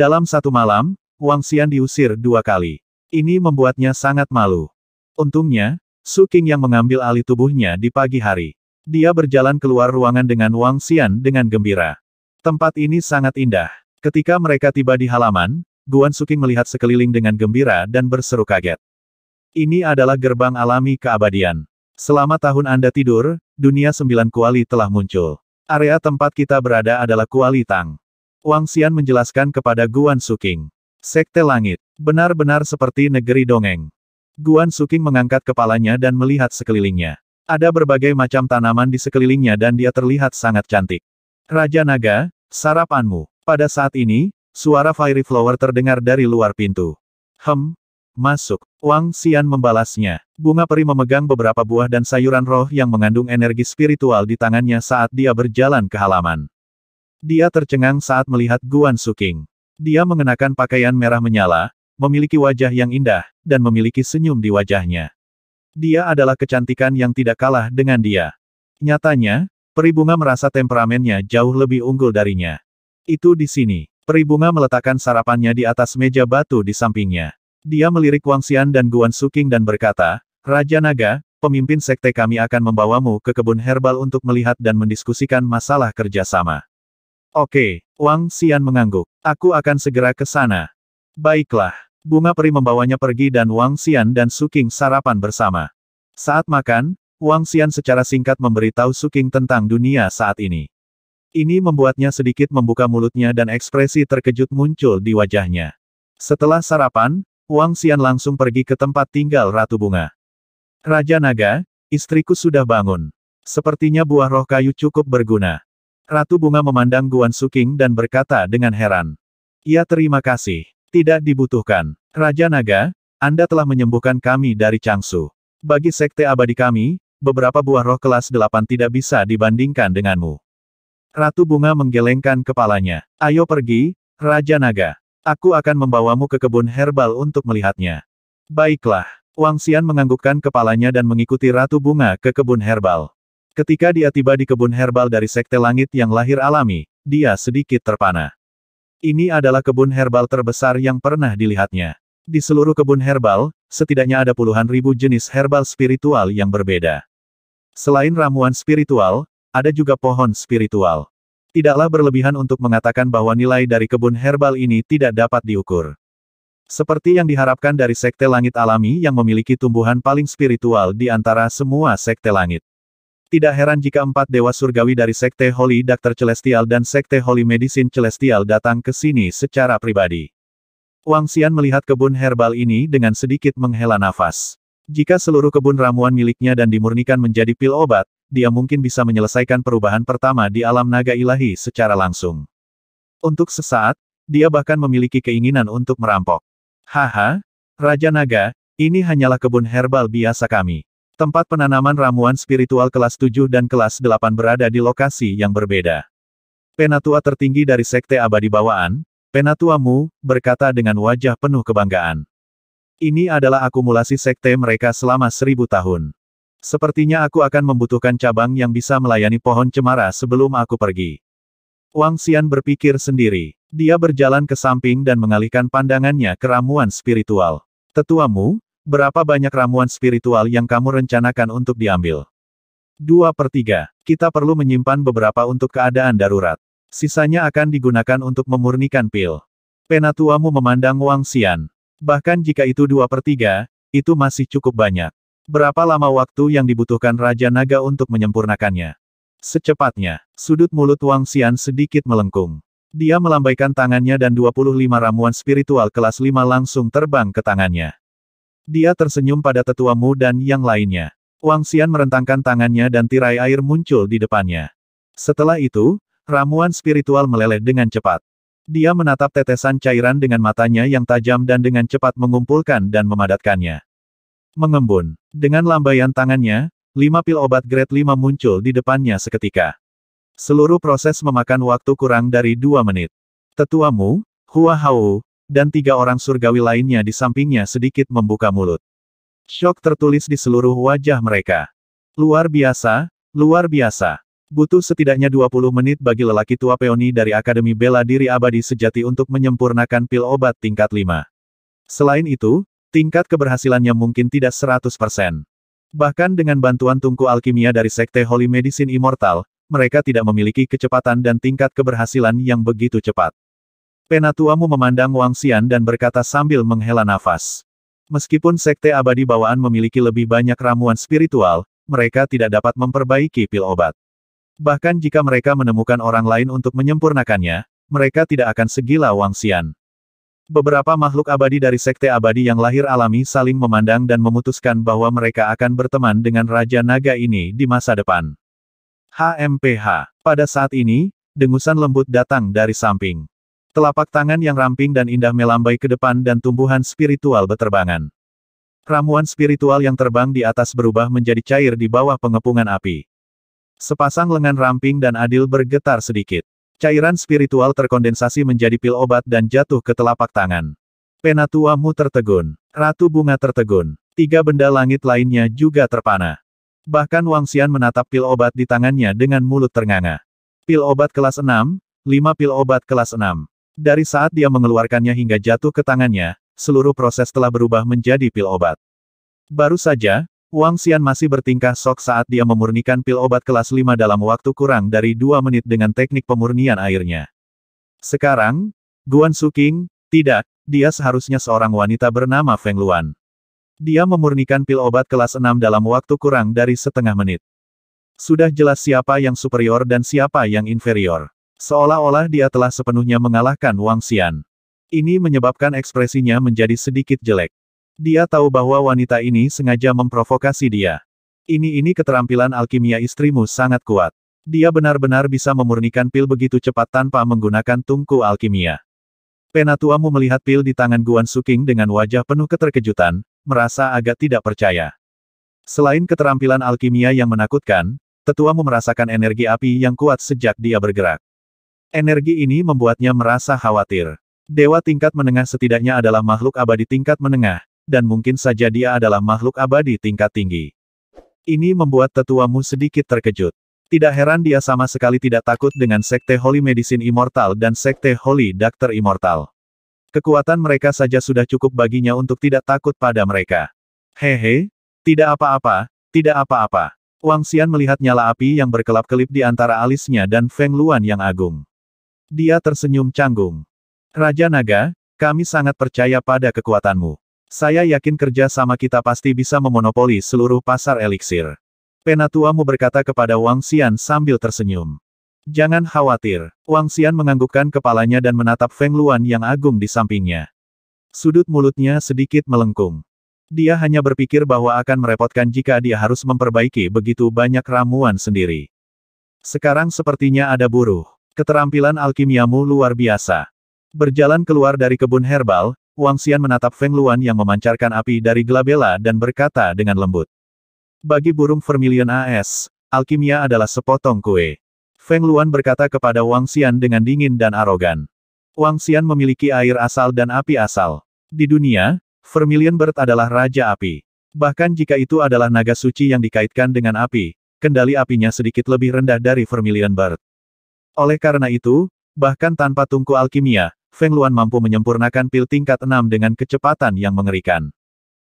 Dalam satu malam, Wang Xian diusir dua kali. Ini membuatnya sangat malu. Untungnya, Su King yang mengambil alih tubuhnya di pagi hari. Dia berjalan keluar ruangan dengan Wang Xian dengan gembira. Tempat ini sangat indah. Ketika mereka tiba di halaman, Guan Suking melihat sekeliling dengan gembira dan berseru kaget. Ini adalah gerbang alami keabadian. Selama tahun Anda tidur, dunia sembilan kuali telah muncul. Area tempat kita berada adalah kuali tang. Wang Xian menjelaskan kepada Guan Suking. Sekte Langit. Benar-benar seperti negeri dongeng. Guan Suking mengangkat kepalanya dan melihat sekelilingnya. Ada berbagai macam tanaman di sekelilingnya dan dia terlihat sangat cantik. Raja Naga, sarapanmu. Pada saat ini, suara Fiery Flower terdengar dari luar pintu. Hem, masuk. Wang Xian membalasnya. Bunga peri memegang beberapa buah dan sayuran roh yang mengandung energi spiritual di tangannya saat dia berjalan ke halaman. Dia tercengang saat melihat Guan Suking. Dia mengenakan pakaian merah menyala, memiliki wajah yang indah, dan memiliki senyum di wajahnya. Dia adalah kecantikan yang tidak kalah dengan dia. Nyatanya, Peribunga merasa temperamennya jauh lebih unggul darinya. Itu di sini. Peribunga meletakkan sarapannya di atas meja batu di sampingnya. Dia melirik Wang Xian dan Guan Suking dan berkata, Raja Naga, pemimpin sekte kami akan membawamu ke kebun herbal untuk melihat dan mendiskusikan masalah kerjasama. Oke, Wang Xian mengangguk. Aku akan segera ke sana. Baiklah. Bunga peri membawanya pergi dan Wang Xian dan Suking sarapan bersama. Saat makan, Wang Xian secara singkat memberitahu Suking tentang dunia saat ini. Ini membuatnya sedikit membuka mulutnya dan ekspresi terkejut muncul di wajahnya. Setelah sarapan, Wang Xian langsung pergi ke tempat tinggal Ratu Bunga. Raja Naga, istriku sudah bangun. Sepertinya buah roh kayu cukup berguna. Ratu Bunga memandang Guan Suking dan berkata dengan heran. "Ia terima kasih. Tidak dibutuhkan. Raja Naga, Anda telah menyembuhkan kami dari Changsu. Bagi Sekte Abadi kami, beberapa buah roh kelas 8 tidak bisa dibandingkan denganmu. Ratu Bunga menggelengkan kepalanya. Ayo pergi, Raja Naga. Aku akan membawamu ke kebun herbal untuk melihatnya. Baiklah. Wang Xian menganggukkan kepalanya dan mengikuti Ratu Bunga ke kebun herbal. Ketika dia tiba di kebun herbal dari Sekte Langit yang lahir alami, dia sedikit terpana. Ini adalah kebun herbal terbesar yang pernah dilihatnya. Di seluruh kebun herbal, setidaknya ada puluhan ribu jenis herbal spiritual yang berbeda. Selain ramuan spiritual, ada juga pohon spiritual. Tidaklah berlebihan untuk mengatakan bahwa nilai dari kebun herbal ini tidak dapat diukur. Seperti yang diharapkan dari Sekte Langit Alami yang memiliki tumbuhan paling spiritual di antara semua Sekte Langit. Tidak heran jika empat dewa surgawi dari Sekte Holy Doctor Celestial dan Sekte Holy Medicine Celestial datang ke sini secara pribadi. Wang Xian melihat kebun herbal ini dengan sedikit menghela nafas. Jika seluruh kebun ramuan miliknya dan dimurnikan menjadi pil obat, dia mungkin bisa menyelesaikan perubahan pertama di alam naga ilahi secara langsung. Untuk sesaat, dia bahkan memiliki keinginan untuk merampok. Haha, Raja Naga, ini hanyalah kebun herbal biasa kami. Tempat penanaman ramuan spiritual kelas 7 dan kelas 8 berada di lokasi yang berbeda. Penatua tertinggi dari Sekte Abadi Bawaan, Penatua Mu, berkata dengan wajah penuh kebanggaan. Ini adalah akumulasi sekte mereka selama seribu tahun. Sepertinya aku akan membutuhkan cabang yang bisa melayani pohon cemara sebelum aku pergi. Wang Xian berpikir sendiri. Dia berjalan ke samping dan mengalihkan pandangannya ke ramuan spiritual. Tetuamu, Berapa banyak ramuan spiritual yang kamu rencanakan untuk diambil? Dua per tiga. Kita perlu menyimpan beberapa untuk keadaan darurat. Sisanya akan digunakan untuk memurnikan pil. Penatuamu memandang Wang Xian. Bahkan jika itu dua per tiga, itu masih cukup banyak. Berapa lama waktu yang dibutuhkan Raja Naga untuk menyempurnakannya? Secepatnya, sudut mulut Wang Xian sedikit melengkung. Dia melambaikan tangannya dan 25 ramuan spiritual kelas 5 langsung terbang ke tangannya. Dia tersenyum pada tetua Mu dan yang lainnya. Wang Xian merentangkan tangannya dan tirai air muncul di depannya. Setelah itu, ramuan spiritual meleleh dengan cepat. Dia menatap tetesan cairan dengan matanya yang tajam dan dengan cepat mengumpulkan dan memadatkannya. Mengembun. Dengan lambaian tangannya, lima pil obat grade 5 muncul di depannya seketika. Seluruh proses memakan waktu kurang dari dua menit. Tetuamu, Hua Hao, dan tiga orang surgawi lainnya di sampingnya sedikit membuka mulut. Shock tertulis di seluruh wajah mereka. Luar biasa, luar biasa. Butuh setidaknya 20 menit bagi lelaki tua peoni dari Akademi Bela Diri Abadi Sejati untuk menyempurnakan pil obat tingkat 5. Selain itu, tingkat keberhasilannya mungkin tidak 100%. Bahkan dengan bantuan tungku alkimia dari Sekte Holy Medicine Immortal, mereka tidak memiliki kecepatan dan tingkat keberhasilan yang begitu cepat. Penatuamu memandang Wang Xian dan berkata sambil menghela nafas. Meskipun sekte abadi bawaan memiliki lebih banyak ramuan spiritual, mereka tidak dapat memperbaiki pil obat. Bahkan jika mereka menemukan orang lain untuk menyempurnakannya, mereka tidak akan segila Wang Xian. Beberapa makhluk abadi dari sekte abadi yang lahir alami saling memandang dan memutuskan bahwa mereka akan berteman dengan Raja Naga ini di masa depan. HMPH. Pada saat ini, dengusan lembut datang dari samping. Telapak tangan yang ramping dan indah melambai ke depan dan tumbuhan spiritual beterbangan. Ramuan spiritual yang terbang di atas berubah menjadi cair di bawah pengepungan api. Sepasang lengan ramping dan adil bergetar sedikit. Cairan spiritual terkondensasi menjadi pil obat dan jatuh ke telapak tangan. Penatuamu tertegun. Ratu bunga tertegun. Tiga benda langit lainnya juga terpana. Bahkan Wang Xian menatap pil obat di tangannya dengan mulut ternganga. Pil obat kelas 6, 5 pil obat kelas 6. Dari saat dia mengeluarkannya hingga jatuh ke tangannya, seluruh proses telah berubah menjadi pil obat. Baru saja, Wang Xian masih bertingkah sok saat dia memurnikan pil obat kelas 5 dalam waktu kurang dari dua menit dengan teknik pemurnian airnya. Sekarang, Guan Suking, tidak, dia seharusnya seorang wanita bernama Feng Luan. Dia memurnikan pil obat kelas 6 dalam waktu kurang dari setengah menit. Sudah jelas siapa yang superior dan siapa yang inferior. Seolah-olah dia telah sepenuhnya mengalahkan Wang Xian. Ini menyebabkan ekspresinya menjadi sedikit jelek. Dia tahu bahwa wanita ini sengaja memprovokasi dia. Ini-ini keterampilan alkimia istrimu sangat kuat. Dia benar-benar bisa memurnikan pil begitu cepat tanpa menggunakan tungku alkimia. Penatuamu melihat pil di tangan Guan Suking dengan wajah penuh keterkejutan, merasa agak tidak percaya. Selain keterampilan alkimia yang menakutkan, tetuamu merasakan energi api yang kuat sejak dia bergerak. Energi ini membuatnya merasa khawatir. Dewa tingkat menengah setidaknya adalah makhluk abadi tingkat menengah, dan mungkin saja dia adalah makhluk abadi tingkat tinggi. Ini membuat tetuamu sedikit terkejut. Tidak heran dia sama sekali tidak takut dengan Sekte Holy Medicine Immortal dan Sekte Holy Doctor Immortal. Kekuatan mereka saja sudah cukup baginya untuk tidak takut pada mereka. Hehe, tidak apa-apa, tidak apa-apa. Wang Xian melihat nyala api yang berkelap-kelip di antara alisnya dan Feng Luan yang agung. Dia tersenyum canggung. Raja Naga, kami sangat percaya pada kekuatanmu. Saya yakin kerja sama kita pasti bisa memonopoli seluruh pasar eliksir. Penatuamu berkata kepada Wang Xian sambil tersenyum. Jangan khawatir. Wang Xian menganggukkan kepalanya dan menatap Feng Luan yang agung di sampingnya. Sudut mulutnya sedikit melengkung. Dia hanya berpikir bahwa akan merepotkan jika dia harus memperbaiki begitu banyak ramuan sendiri. Sekarang sepertinya ada buruh. Keterampilan alkimiamu luar biasa. Berjalan keluar dari kebun herbal, Wang Xian menatap Feng Luan yang memancarkan api dari glabella dan berkata dengan lembut. Bagi burung vermilion AS, alkimia adalah sepotong kue. Feng Luan berkata kepada Wang Xian dengan dingin dan arogan. Wang Xian memiliki air asal dan api asal. Di dunia, Vermilion Bird adalah raja api. Bahkan jika itu adalah naga suci yang dikaitkan dengan api, kendali apinya sedikit lebih rendah dari Vermilion Bird. Oleh karena itu, bahkan tanpa tungku alkimia, Feng Luan mampu menyempurnakan pil tingkat 6 dengan kecepatan yang mengerikan.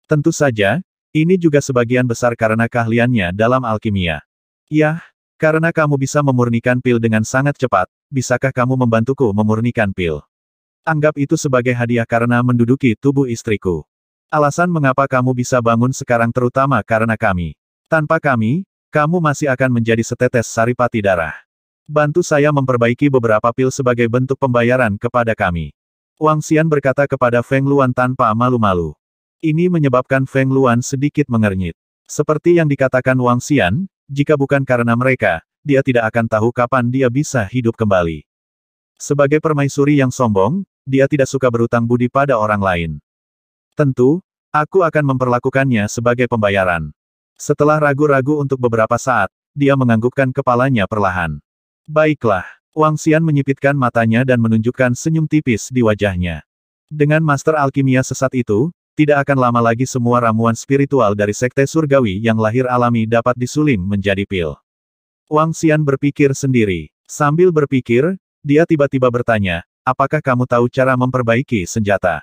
Tentu saja, ini juga sebagian besar karena keahliannya dalam alkimia. Yah, karena kamu bisa memurnikan pil dengan sangat cepat, bisakah kamu membantuku memurnikan pil? Anggap itu sebagai hadiah karena menduduki tubuh istriku. Alasan mengapa kamu bisa bangun sekarang terutama karena kami. Tanpa kami, kamu masih akan menjadi setetes saripati darah. Bantu saya memperbaiki beberapa pil sebagai bentuk pembayaran kepada kami. Wang Xian berkata kepada Feng Luan tanpa malu-malu. Ini menyebabkan Feng Luan sedikit mengernyit. Seperti yang dikatakan Wang Xian, jika bukan karena mereka, dia tidak akan tahu kapan dia bisa hidup kembali. Sebagai permaisuri yang sombong, dia tidak suka berutang budi pada orang lain. Tentu, aku akan memperlakukannya sebagai pembayaran. Setelah ragu-ragu untuk beberapa saat, dia menganggukkan kepalanya perlahan. Baiklah. Wang Xian menyipitkan matanya dan menunjukkan senyum tipis di wajahnya. Dengan master alkimia sesat itu, tidak akan lama lagi semua ramuan spiritual dari sekte surgawi yang lahir alami dapat disulim menjadi pil. Wang Xian berpikir sendiri. Sambil berpikir, dia tiba-tiba bertanya, apakah kamu tahu cara memperbaiki senjata?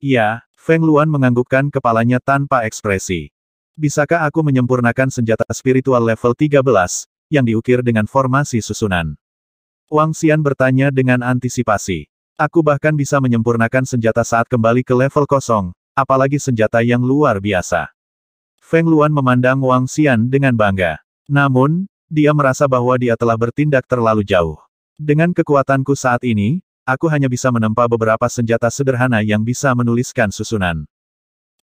Ya, Feng Luan menganggukkan kepalanya tanpa ekspresi. Bisakah aku menyempurnakan senjata spiritual level 13, yang diukir dengan formasi susunan. Wang Xian bertanya dengan antisipasi. Aku bahkan bisa menyempurnakan senjata saat kembali ke level kosong, apalagi senjata yang luar biasa. Feng Luan memandang Wang Xian dengan bangga. Namun, dia merasa bahwa dia telah bertindak terlalu jauh. Dengan kekuatanku saat ini, aku hanya bisa menempa beberapa senjata sederhana yang bisa menuliskan susunan.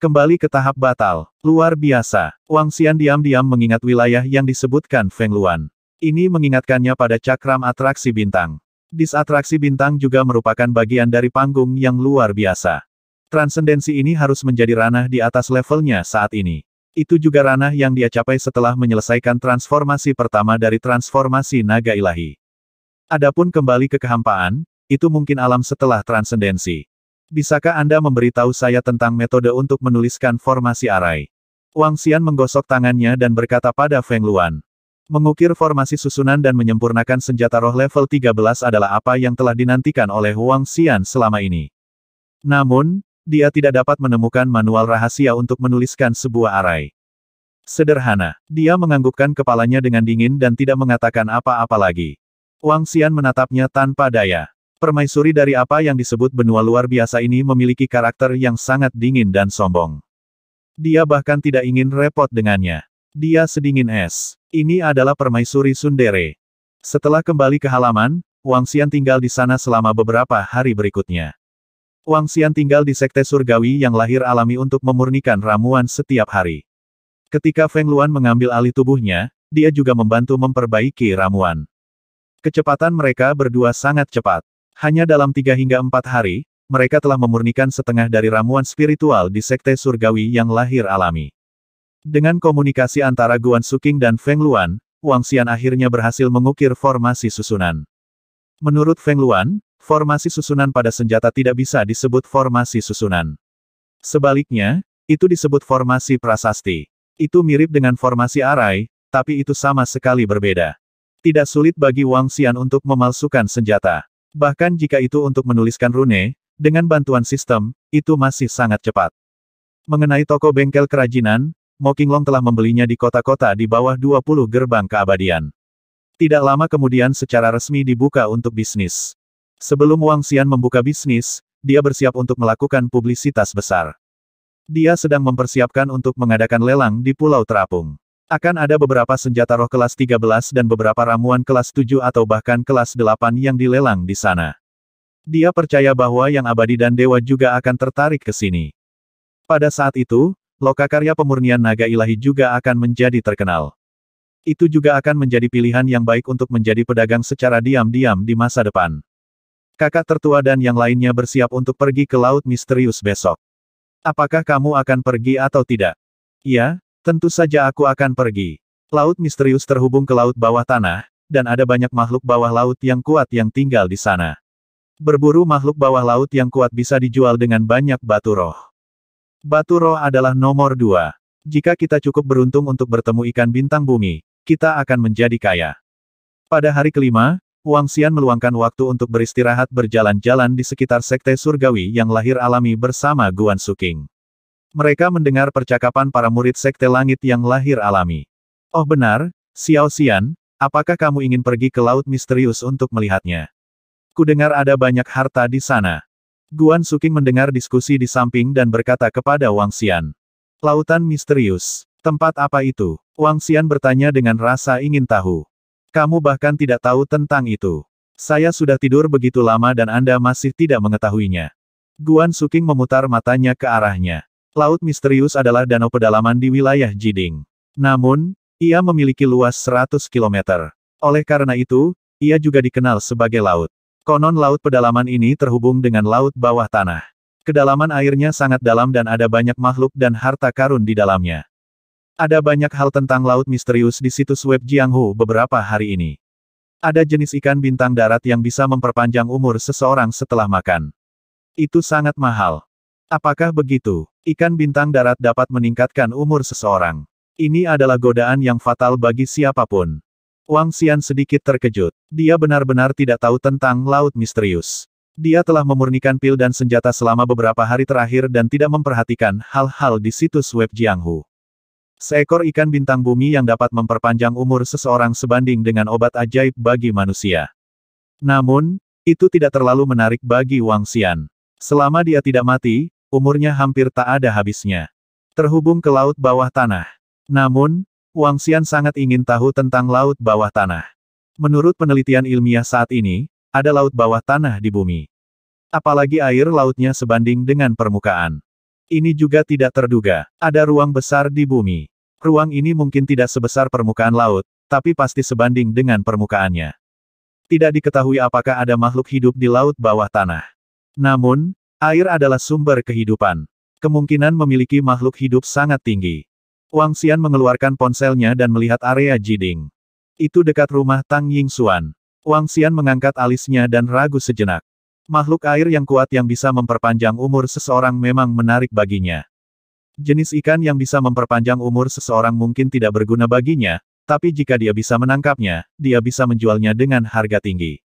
Kembali ke tahap batal. Luar biasa. Wang Xian diam-diam mengingat wilayah yang disebutkan Feng Luan. Ini mengingatkannya pada cakram atraksi bintang. Disatraksi bintang juga merupakan bagian dari panggung yang luar biasa. Transendensi ini harus menjadi ranah di atas levelnya saat ini. Itu juga ranah yang dia capai setelah menyelesaikan transformasi pertama dari transformasi naga ilahi. Adapun kembali ke kehampaan, itu mungkin alam setelah transendensi. Bisakah Anda memberitahu saya tentang metode untuk menuliskan formasi arai? Wang Xian menggosok tangannya dan berkata pada Feng Luan. Mengukir formasi susunan dan menyempurnakan senjata roh level 13 adalah apa yang telah dinantikan oleh Wang Xian selama ini. Namun, dia tidak dapat menemukan manual rahasia untuk menuliskan sebuah arai. Sederhana, dia menganggukkan kepalanya dengan dingin dan tidak mengatakan apa-apa lagi. Wang Xian menatapnya tanpa daya. Permaisuri dari apa yang disebut benua luar biasa ini memiliki karakter yang sangat dingin dan sombong. Dia bahkan tidak ingin repot dengannya. Dia sedingin es. Ini adalah permaisuri Sundere. Setelah kembali ke halaman, Wang Xian tinggal di sana selama beberapa hari berikutnya. Wang Xian tinggal di Sekte Surgawi yang lahir alami untuk memurnikan ramuan setiap hari. Ketika Feng Luan mengambil alih tubuhnya, dia juga membantu memperbaiki ramuan. Kecepatan mereka berdua sangat cepat. Hanya dalam tiga hingga empat hari, mereka telah memurnikan setengah dari ramuan spiritual di Sekte Surgawi yang lahir alami. Dengan komunikasi antara Guan Suking dan Feng Luan, Wang Xian akhirnya berhasil mengukir formasi susunan. Menurut Feng Luan, formasi susunan pada senjata tidak bisa disebut formasi susunan. Sebaliknya, itu disebut formasi prasasti. Itu mirip dengan formasi arai, tapi itu sama sekali berbeda. Tidak sulit bagi Wang Xian untuk memalsukan senjata. Bahkan jika itu untuk menuliskan rune, dengan bantuan sistem, itu masih sangat cepat. Mengenai toko bengkel kerajinan, Mo Long telah membelinya di kota-kota di bawah 20 gerbang keabadian. Tidak lama kemudian secara resmi dibuka untuk bisnis. Sebelum Wang Xian membuka bisnis, dia bersiap untuk melakukan publisitas besar. Dia sedang mempersiapkan untuk mengadakan lelang di Pulau Terapung. Akan ada beberapa senjata roh kelas 13 dan beberapa ramuan kelas 7 atau bahkan kelas 8 yang dilelang di sana. Dia percaya bahwa yang abadi dan dewa juga akan tertarik ke sini. Pada saat itu, lokakarya pemurnian naga ilahi juga akan menjadi terkenal. Itu juga akan menjadi pilihan yang baik untuk menjadi pedagang secara diam-diam di masa depan. Kakak tertua dan yang lainnya bersiap untuk pergi ke Laut Misterius besok. Apakah kamu akan pergi atau tidak? Ya, Tentu saja aku akan pergi. Laut misterius terhubung ke laut bawah tanah, dan ada banyak makhluk bawah laut yang kuat yang tinggal di sana. Berburu makhluk bawah laut yang kuat bisa dijual dengan banyak batu roh. Batu roh adalah nomor dua. Jika kita cukup beruntung untuk bertemu ikan bintang bumi, kita akan menjadi kaya. Pada hari kelima, Wang Xian meluangkan waktu untuk beristirahat berjalan-jalan di sekitar Sekte Surgawi yang lahir alami bersama Guan Suking. Mereka mendengar percakapan para murid Sekte Langit yang lahir alami. Oh benar, Xiao Xian, apakah kamu ingin pergi ke Laut Misterius untuk melihatnya? Kudengar ada banyak harta di sana. Guan Suking mendengar diskusi di samping dan berkata kepada Wang Xian. Lautan Misterius, tempat apa itu? Wang Xian bertanya dengan rasa ingin tahu. Kamu bahkan tidak tahu tentang itu. Saya sudah tidur begitu lama dan Anda masih tidak mengetahuinya. Guan Suking memutar matanya ke arahnya. Laut misterius adalah danau pedalaman di wilayah Jiding. Namun, ia memiliki luas 100 km. Oleh karena itu, ia juga dikenal sebagai laut. Konon laut pedalaman ini terhubung dengan laut bawah tanah. Kedalaman airnya sangat dalam dan ada banyak makhluk dan harta karun di dalamnya. Ada banyak hal tentang laut misterius di situs web Jianghu beberapa hari ini. Ada jenis ikan bintang darat yang bisa memperpanjang umur seseorang setelah makan. Itu sangat mahal. Apakah begitu? Ikan bintang darat dapat meningkatkan umur seseorang. Ini adalah godaan yang fatal bagi siapapun. Wang Xian sedikit terkejut. Dia benar-benar tidak tahu tentang laut misterius. Dia telah memurnikan pil dan senjata selama beberapa hari terakhir dan tidak memperhatikan hal-hal di situs web Jianghu. Seekor ikan bintang bumi yang dapat memperpanjang umur seseorang sebanding dengan obat ajaib bagi manusia. Namun, itu tidak terlalu menarik bagi Wang Xian. Selama dia tidak mati, umurnya hampir tak ada habisnya. Terhubung ke laut bawah tanah. Namun, Wang Xian sangat ingin tahu tentang laut bawah tanah. Menurut penelitian ilmiah saat ini, ada laut bawah tanah di bumi. Apalagi air lautnya sebanding dengan permukaan. Ini juga tidak terduga. Ada ruang besar di bumi. Ruang ini mungkin tidak sebesar permukaan laut, tapi pasti sebanding dengan permukaannya. Tidak diketahui apakah ada makhluk hidup di laut bawah tanah. Namun, air adalah sumber kehidupan. Kemungkinan memiliki makhluk hidup sangat tinggi. Wang Xian mengeluarkan ponselnya dan melihat area Jiding. Itu dekat rumah Tang Ying Xuan. Wang Xian mengangkat alisnya dan ragu sejenak. Makhluk air yang kuat yang bisa memperpanjang umur seseorang memang menarik baginya. Jenis ikan yang bisa memperpanjang umur seseorang mungkin tidak berguna baginya, tapi jika dia bisa menangkapnya, dia bisa menjualnya dengan harga tinggi.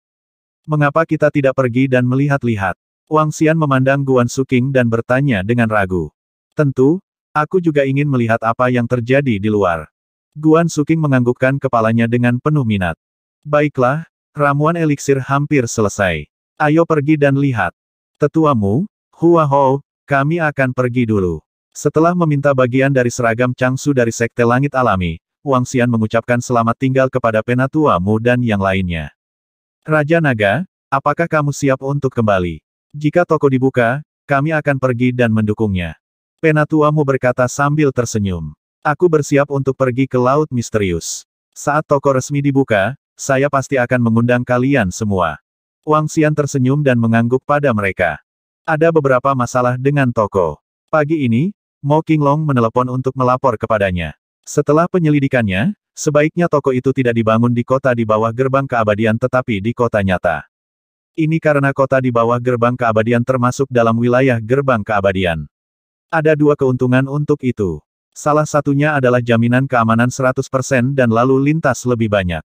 Mengapa kita tidak pergi dan melihat-lihat? Wang Xian memandang Guan Suking dan bertanya dengan ragu. Tentu, aku juga ingin melihat apa yang terjadi di luar. Guan Suking menganggukkan kepalanya dengan penuh minat. Baiklah, ramuan eliksir hampir selesai. Ayo pergi dan lihat. Tetuamu, Hua Ho, kami akan pergi dulu. Setelah meminta bagian dari seragam Changsu dari Sekte Langit Alami, Wang Xian mengucapkan selamat tinggal kepada Penatua Mu dan yang lainnya. Raja Naga, apakah kamu siap untuk kembali? Jika toko dibuka, kami akan pergi dan mendukungnya. Penatuamu berkata sambil tersenyum. Aku bersiap untuk pergi ke Laut Misterius. Saat toko resmi dibuka, saya pasti akan mengundang kalian semua. Wang Xian tersenyum dan mengangguk pada mereka. Ada beberapa masalah dengan toko. Pagi ini, Mo Qinglong menelepon untuk melapor kepadanya. Setelah penyelidikannya, sebaiknya toko itu tidak dibangun di kota di bawah gerbang keabadian tetapi di kota nyata. Ini karena kota di bawah gerbang keabadian termasuk dalam wilayah gerbang keabadian. Ada dua keuntungan untuk itu. Salah satunya adalah jaminan keamanan 100% dan lalu lintas lebih banyak.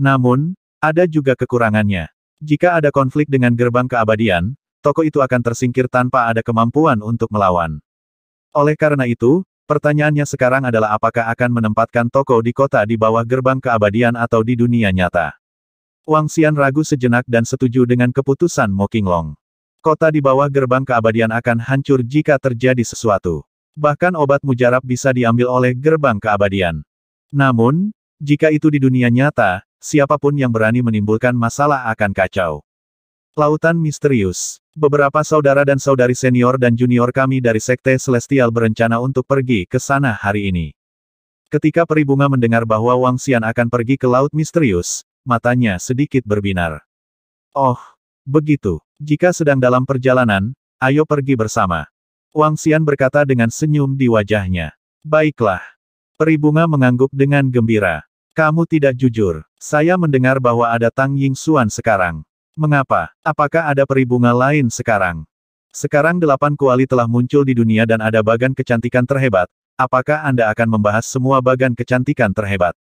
Namun, ada juga kekurangannya. Jika ada konflik dengan gerbang keabadian, toko itu akan tersingkir tanpa ada kemampuan untuk melawan. Oleh karena itu, pertanyaannya sekarang adalah apakah akan menempatkan toko di kota di bawah gerbang keabadian atau di dunia nyata. Wang Xian ragu sejenak dan setuju dengan keputusan Mo Qinglong. Kota di bawah gerbang keabadian akan hancur jika terjadi sesuatu. Bahkan obat mujarab bisa diambil oleh gerbang keabadian. Namun, jika itu di dunia nyata, siapapun yang berani menimbulkan masalah akan kacau. Lautan Misterius Beberapa saudara dan saudari senior dan junior kami dari Sekte Celestial berencana untuk pergi ke sana hari ini. Ketika Peribunga mendengar bahwa Wang Xian akan pergi ke Laut Misterius, matanya sedikit berbinar. Oh, begitu. Jika sedang dalam perjalanan, ayo pergi bersama. Wang Xian berkata dengan senyum di wajahnya. Baiklah. Peribunga mengangguk dengan gembira. Kamu tidak jujur. Saya mendengar bahwa ada Tang Ying Xuan sekarang. Mengapa? Apakah ada peribunga lain sekarang? Sekarang delapan kuali telah muncul di dunia dan ada bagan kecantikan terhebat. Apakah Anda akan membahas semua bagan kecantikan terhebat?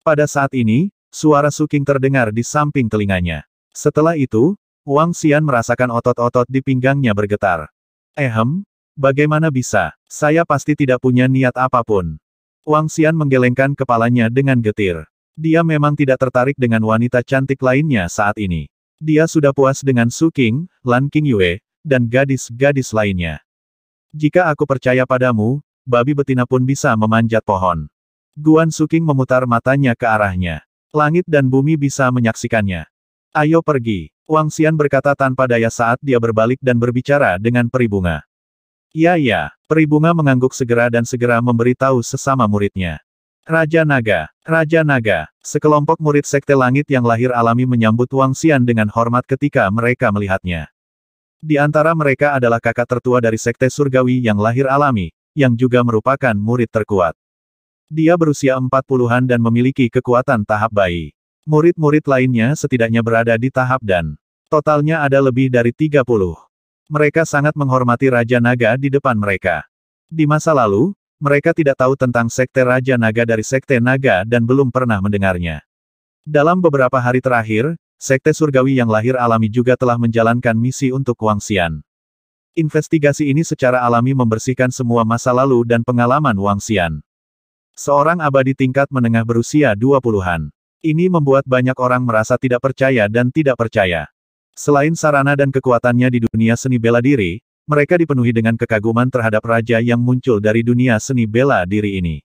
Pada saat ini, Suara suking terdengar di samping telinganya. Setelah itu, Wang Xian merasakan otot-otot di pinggangnya bergetar. Ehem, eh, bagaimana bisa? Saya pasti tidak punya niat apapun. Wang Xian menggelengkan kepalanya dengan getir. Dia memang tidak tertarik dengan wanita cantik lainnya saat ini. Dia sudah puas dengan Su King, Lan King Yue, dan gadis-gadis lainnya. Jika aku percaya padamu, babi betina pun bisa memanjat pohon. Guan Suking memutar matanya ke arahnya. Langit dan bumi bisa menyaksikannya. Ayo pergi. Wang Xian berkata tanpa daya saat dia berbalik dan berbicara dengan peribunga. Ya ya, peribunga mengangguk segera dan segera memberitahu sesama muridnya. Raja Naga, Raja Naga, sekelompok murid Sekte Langit yang lahir alami menyambut Wang Xian dengan hormat ketika mereka melihatnya. Di antara mereka adalah kakak tertua dari Sekte Surgawi yang lahir alami, yang juga merupakan murid terkuat. Dia berusia empat puluhan dan memiliki kekuatan tahap bayi. Murid-murid lainnya setidaknya berada di tahap dan totalnya ada lebih dari 30. Mereka sangat menghormati Raja Naga di depan mereka. Di masa lalu, mereka tidak tahu tentang sekte Raja Naga dari sekte Naga dan belum pernah mendengarnya. Dalam beberapa hari terakhir, sekte surgawi yang lahir alami juga telah menjalankan misi untuk Wang Xian. Investigasi ini secara alami membersihkan semua masa lalu dan pengalaman Wang Xian. Seorang abadi tingkat menengah berusia 20-an. Ini membuat banyak orang merasa tidak percaya dan tidak percaya. Selain sarana dan kekuatannya di dunia seni bela diri, mereka dipenuhi dengan kekaguman terhadap raja yang muncul dari dunia seni bela diri ini.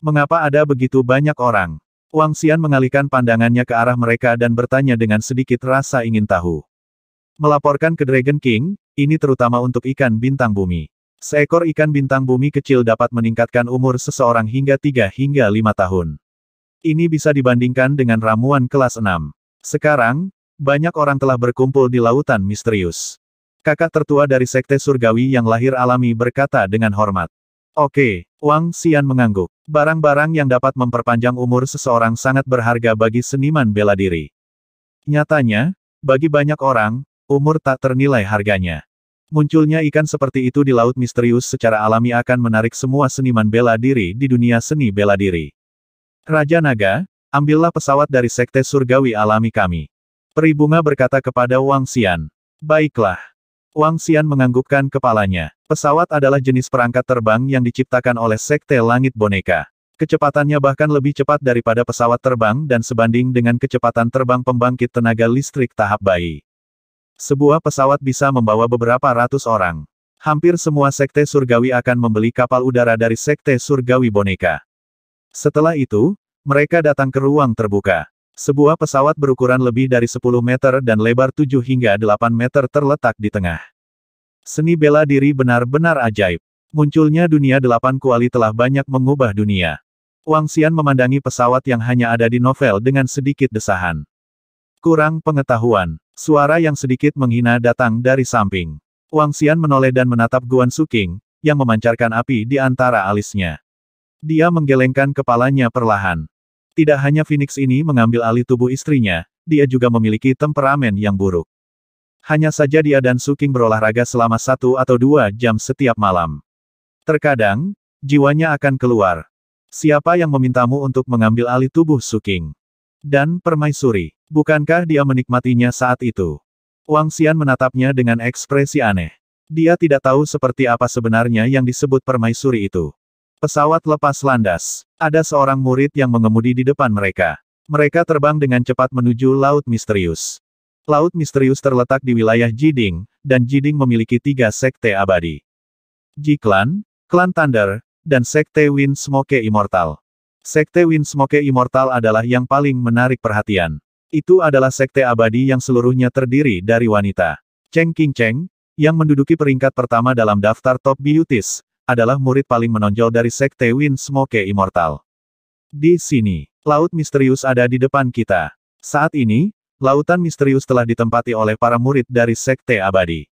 Mengapa ada begitu banyak orang? Wang Xian mengalihkan pandangannya ke arah mereka dan bertanya dengan sedikit rasa ingin tahu. Melaporkan ke Dragon King, ini terutama untuk ikan bintang bumi. Seekor ikan bintang bumi kecil dapat meningkatkan umur seseorang hingga 3 hingga 5 tahun. Ini bisa dibandingkan dengan ramuan kelas 6. Sekarang, banyak orang telah berkumpul di lautan misterius. Kakak tertua dari Sekte Surgawi yang lahir alami berkata dengan hormat. Oke, Wang Xian mengangguk. Barang-barang yang dapat memperpanjang umur seseorang sangat berharga bagi seniman bela diri. Nyatanya, bagi banyak orang, umur tak ternilai harganya. Munculnya ikan seperti itu di laut misterius secara alami akan menarik semua seniman bela diri di dunia seni bela diri. Raja Naga, ambillah pesawat dari Sekte Surgawi alami kami. Peribunga berkata kepada Wang Xian. Baiklah. Wang Xian menganggukkan kepalanya. Pesawat adalah jenis perangkat terbang yang diciptakan oleh Sekte Langit Boneka. Kecepatannya bahkan lebih cepat daripada pesawat terbang dan sebanding dengan kecepatan terbang pembangkit tenaga listrik tahap bayi. Sebuah pesawat bisa membawa beberapa ratus orang. Hampir semua sekte surgawi akan membeli kapal udara dari sekte surgawi boneka. Setelah itu, mereka datang ke ruang terbuka. Sebuah pesawat berukuran lebih dari 10 meter dan lebar 7 hingga 8 meter terletak di tengah. Seni bela diri benar-benar ajaib. Munculnya dunia delapan kuali telah banyak mengubah dunia. Wang Xian memandangi pesawat yang hanya ada di novel dengan sedikit desahan. Kurang pengetahuan. Suara yang sedikit menghina datang dari samping. Wang Xian menoleh dan menatap Guan Suking, yang memancarkan api di antara alisnya. Dia menggelengkan kepalanya perlahan. Tidak hanya Phoenix ini mengambil alih tubuh istrinya, dia juga memiliki temperamen yang buruk. Hanya saja dia dan Suking berolahraga selama satu atau dua jam setiap malam. Terkadang, jiwanya akan keluar. Siapa yang memintamu untuk mengambil alih tubuh Suking? Dan permaisuri. Bukankah dia menikmatinya saat itu? Wang Xian menatapnya dengan ekspresi aneh. Dia tidak tahu seperti apa sebenarnya yang disebut permaisuri itu. Pesawat lepas landas. Ada seorang murid yang mengemudi di depan mereka. Mereka terbang dengan cepat menuju Laut Misterius. Laut Misterius terletak di wilayah Jiding, dan Jiding memiliki tiga sekte abadi. Jiklan, Klan Thunder, dan Sekte Wind Smoke Immortal. Sekte Wind Smoke Immortal adalah yang paling menarik perhatian. Itu adalah sekte abadi yang seluruhnya terdiri dari wanita. Cheng King Cheng, yang menduduki peringkat pertama dalam daftar top beauties, adalah murid paling menonjol dari sekte Win Smoke Immortal. Di sini, laut misterius ada di depan kita. Saat ini, lautan misterius telah ditempati oleh para murid dari sekte abadi.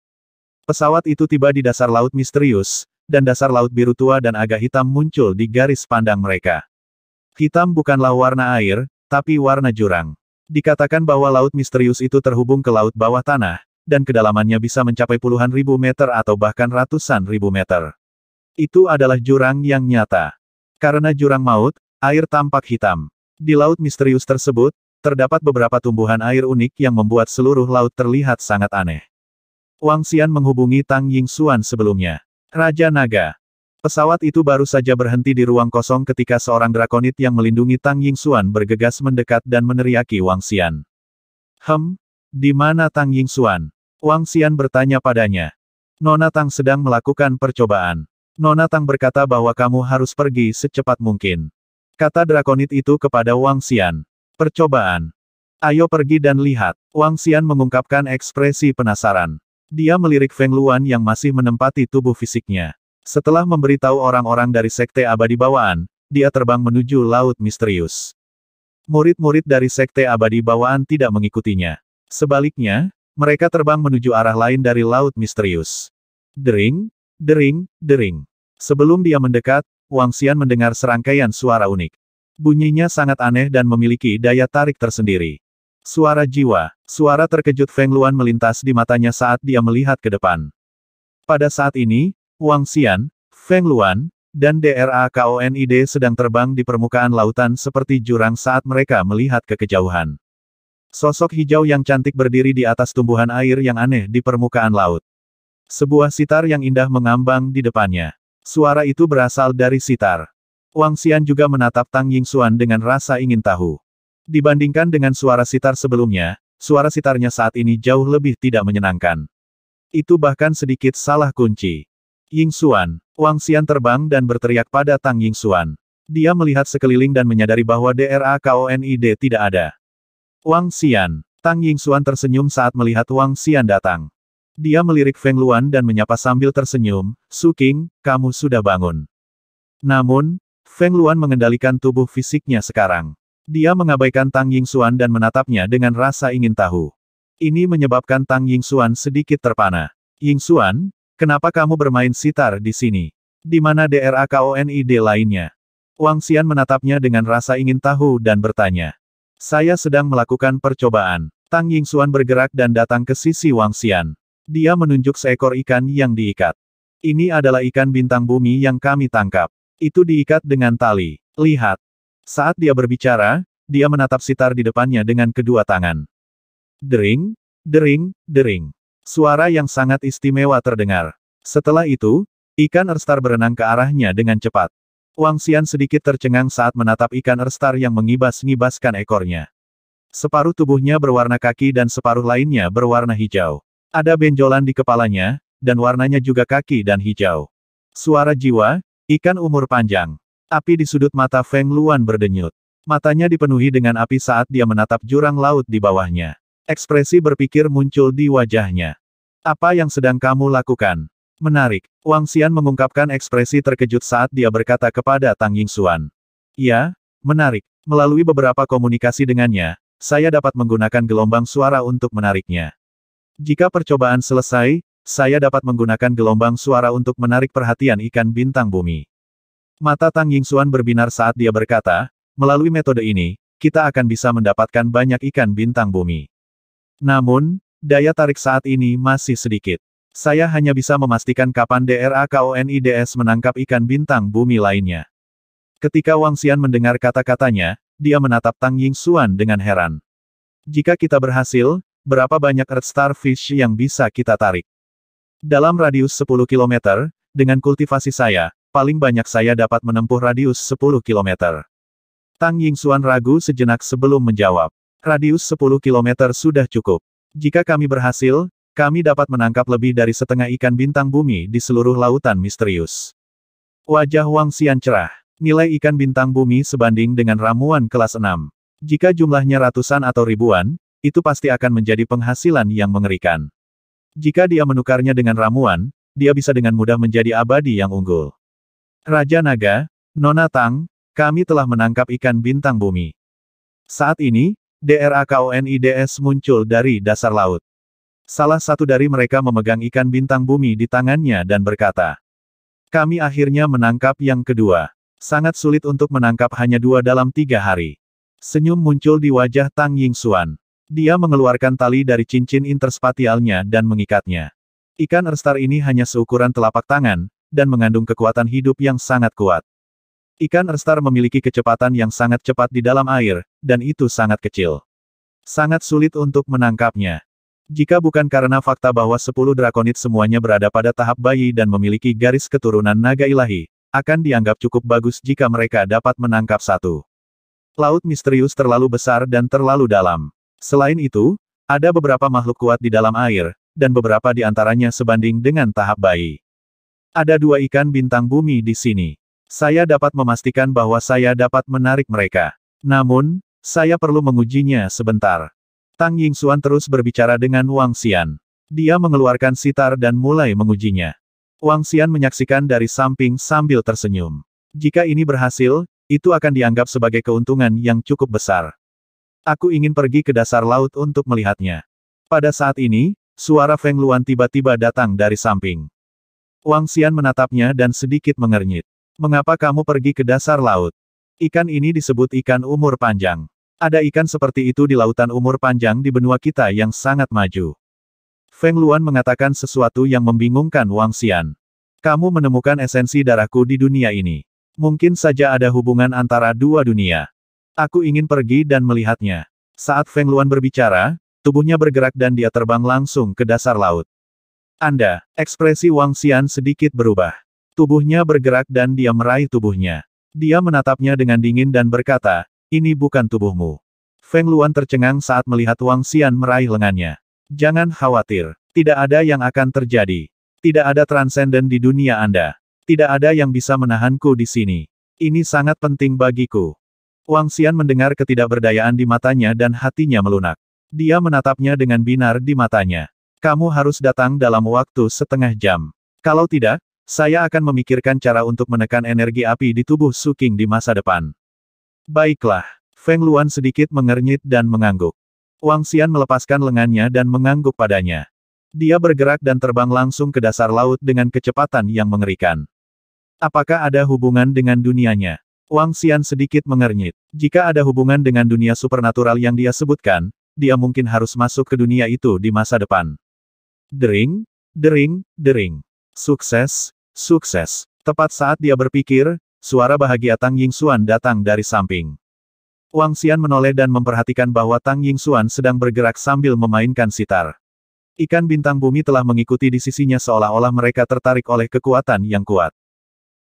Pesawat itu tiba di dasar laut misterius, dan dasar laut biru tua dan agak hitam muncul di garis pandang mereka. Hitam bukanlah warna air, tapi warna jurang. Dikatakan bahwa laut misterius itu terhubung ke laut bawah tanah, dan kedalamannya bisa mencapai puluhan ribu meter atau bahkan ratusan ribu meter. Itu adalah jurang yang nyata. Karena jurang maut, air tampak hitam. Di laut misterius tersebut, terdapat beberapa tumbuhan air unik yang membuat seluruh laut terlihat sangat aneh. Wang Xian menghubungi Tang Ying Xuan sebelumnya. Raja Naga, Pesawat itu baru saja berhenti di ruang kosong ketika seorang drakonit yang melindungi Tang Ying Xuan bergegas mendekat dan meneriaki Wang Xian. Hem? Di mana Tang Ying Xuan? Wang Xian bertanya padanya. Nona Tang sedang melakukan percobaan. Nona Tang berkata bahwa kamu harus pergi secepat mungkin. Kata drakonit itu kepada Wang Xian. Percobaan. Ayo pergi dan lihat. Wang Xian mengungkapkan ekspresi penasaran. Dia melirik Feng Luan yang masih menempati tubuh fisiknya. Setelah memberitahu orang-orang dari Sekte Abadi Bawaan, dia terbang menuju Laut Misterius. Murid-murid dari Sekte Abadi Bawaan tidak mengikutinya. Sebaliknya, mereka terbang menuju arah lain dari Laut Misterius. Dering, dering, dering. Sebelum dia mendekat, Wang Xian mendengar serangkaian suara unik. Bunyinya sangat aneh dan memiliki daya tarik tersendiri. Suara jiwa, suara terkejut Feng Luan melintas di matanya saat dia melihat ke depan. Pada saat ini, Wang Xian, Feng Luan, dan DRAKONID sedang terbang di permukaan lautan seperti jurang saat mereka melihat ke kejauhan. Sosok hijau yang cantik berdiri di atas tumbuhan air yang aneh di permukaan laut. Sebuah sitar yang indah mengambang di depannya. Suara itu berasal dari sitar. Wang Xian juga menatap Tang Ying Xuan dengan rasa ingin tahu. Dibandingkan dengan suara sitar sebelumnya, suara sitarnya saat ini jauh lebih tidak menyenangkan. Itu bahkan sedikit salah kunci. Ying Xuan. Wang Xian terbang dan berteriak pada Tang Ying Xuan. Dia melihat sekeliling dan menyadari bahwa DRA KONID tidak ada. Wang Xian. Tang Ying Xuan tersenyum saat melihat Wang Xian datang. Dia melirik Feng Luan dan menyapa sambil tersenyum, Su King, kamu sudah bangun. Namun, Feng Luan mengendalikan tubuh fisiknya sekarang. Dia mengabaikan Tang Ying Xuan dan menatapnya dengan rasa ingin tahu. Ini menyebabkan Tang Ying Xuan sedikit terpana. Ying Xuan, Kenapa kamu bermain sitar di sini? Di mana DRAKONID lainnya? Wang Xian menatapnya dengan rasa ingin tahu dan bertanya. Saya sedang melakukan percobaan. Tang Ying Xuan bergerak dan datang ke sisi Wang Xian. Dia menunjuk seekor ikan yang diikat. Ini adalah ikan bintang bumi yang kami tangkap. Itu diikat dengan tali. Lihat. Saat dia berbicara, dia menatap sitar di depannya dengan kedua tangan. Dering, dering, dering. Suara yang sangat istimewa terdengar. Setelah itu, ikan erstar berenang ke arahnya dengan cepat. Wang Xian sedikit tercengang saat menatap ikan erstar yang mengibas-ngibaskan ekornya. Separuh tubuhnya berwarna kaki dan separuh lainnya berwarna hijau. Ada benjolan di kepalanya, dan warnanya juga kaki dan hijau. Suara jiwa, ikan umur panjang. Api di sudut mata Feng Luan berdenyut. Matanya dipenuhi dengan api saat dia menatap jurang laut di bawahnya. Ekspresi berpikir muncul di wajahnya. Apa yang sedang kamu lakukan? Menarik. Wang Xian mengungkapkan ekspresi terkejut saat dia berkata kepada Tang Yingxuan. Ya, menarik. Melalui beberapa komunikasi dengannya, saya dapat menggunakan gelombang suara untuk menariknya. Jika percobaan selesai, saya dapat menggunakan gelombang suara untuk menarik perhatian ikan bintang bumi. Mata Tang Yingxuan berbinar saat dia berkata, melalui metode ini, kita akan bisa mendapatkan banyak ikan bintang bumi. Namun, daya tarik saat ini masih sedikit. Saya hanya bisa memastikan kapan DRAKONIDS menangkap ikan bintang bumi lainnya. Ketika Wang Xian mendengar kata-katanya, dia menatap Tang Ying Xuan dengan heran. Jika kita berhasil, berapa banyak Earth Starfish yang bisa kita tarik? Dalam radius 10 km, dengan kultivasi saya, paling banyak saya dapat menempuh radius 10 km. Tang Ying Xuan ragu sejenak sebelum menjawab. Radius 10 km sudah cukup. Jika kami berhasil, kami dapat menangkap lebih dari setengah ikan bintang bumi di seluruh lautan misterius. Wajah Wang Xian cerah. Nilai ikan bintang bumi sebanding dengan ramuan kelas 6. Jika jumlahnya ratusan atau ribuan, itu pasti akan menjadi penghasilan yang mengerikan. Jika dia menukarnya dengan ramuan, dia bisa dengan mudah menjadi abadi yang unggul. Raja Naga, Nona Tang, kami telah menangkap ikan bintang bumi. Saat ini, DRAKONIDS muncul dari dasar laut. Salah satu dari mereka memegang ikan bintang bumi di tangannya dan berkata, Kami akhirnya menangkap yang kedua. Sangat sulit untuk menangkap hanya dua dalam tiga hari. Senyum muncul di wajah Tang Ying Xuan. Dia mengeluarkan tali dari cincin interspatialnya dan mengikatnya. Ikan erstar ini hanya seukuran telapak tangan, dan mengandung kekuatan hidup yang sangat kuat. Ikan erstar memiliki kecepatan yang sangat cepat di dalam air, dan itu sangat kecil. Sangat sulit untuk menangkapnya. Jika bukan karena fakta bahwa sepuluh drakonit semuanya berada pada tahap bayi dan memiliki garis keturunan naga ilahi, akan dianggap cukup bagus jika mereka dapat menangkap satu. Laut misterius terlalu besar dan terlalu dalam. Selain itu, ada beberapa makhluk kuat di dalam air, dan beberapa di antaranya sebanding dengan tahap bayi. Ada dua ikan bintang bumi di sini. Saya dapat memastikan bahwa saya dapat menarik mereka. Namun, saya perlu mengujinya sebentar. Tang Ying Xuan terus berbicara dengan Wang Xian. Dia mengeluarkan sitar dan mulai mengujinya. Wang Xian menyaksikan dari samping sambil tersenyum. Jika ini berhasil, itu akan dianggap sebagai keuntungan yang cukup besar. Aku ingin pergi ke dasar laut untuk melihatnya. Pada saat ini, suara Feng Luan tiba-tiba datang dari samping. Wang Xian menatapnya dan sedikit mengernyit. Mengapa kamu pergi ke dasar laut? Ikan ini disebut ikan umur panjang. Ada ikan seperti itu di lautan umur panjang di benua kita yang sangat maju. Feng Luan mengatakan sesuatu yang membingungkan Wang Xian. Kamu menemukan esensi darahku di dunia ini. Mungkin saja ada hubungan antara dua dunia. Aku ingin pergi dan melihatnya. Saat Feng Luan berbicara, tubuhnya bergerak dan dia terbang langsung ke dasar laut. Anda, ekspresi Wang Xian sedikit berubah. Tubuhnya bergerak dan dia meraih tubuhnya. Dia menatapnya dengan dingin dan berkata, ini bukan tubuhmu. Feng Luan tercengang saat melihat Wang Xian meraih lengannya. Jangan khawatir, tidak ada yang akan terjadi. Tidak ada transenden di dunia Anda. Tidak ada yang bisa menahanku di sini. Ini sangat penting bagiku. Wang Xian mendengar ketidakberdayaan di matanya dan hatinya melunak. Dia menatapnya dengan binar di matanya. Kamu harus datang dalam waktu setengah jam. Kalau tidak, saya akan memikirkan cara untuk menekan energi api di tubuh Suking di masa depan. Baiklah. Feng Luan sedikit mengernyit dan mengangguk. Wang Xian melepaskan lengannya dan mengangguk padanya. Dia bergerak dan terbang langsung ke dasar laut dengan kecepatan yang mengerikan. Apakah ada hubungan dengan dunianya? Wang Xian sedikit mengernyit. Jika ada hubungan dengan dunia supernatural yang dia sebutkan, dia mungkin harus masuk ke dunia itu di masa depan. Dering, dering, dering. Sukses, sukses. Tepat saat dia berpikir, suara bahagia Tang Ying Xuan datang dari samping. Wang Xian menoleh dan memperhatikan bahwa Tang Ying Xuan sedang bergerak sambil memainkan sitar. Ikan bintang bumi telah mengikuti di sisinya seolah-olah mereka tertarik oleh kekuatan yang kuat.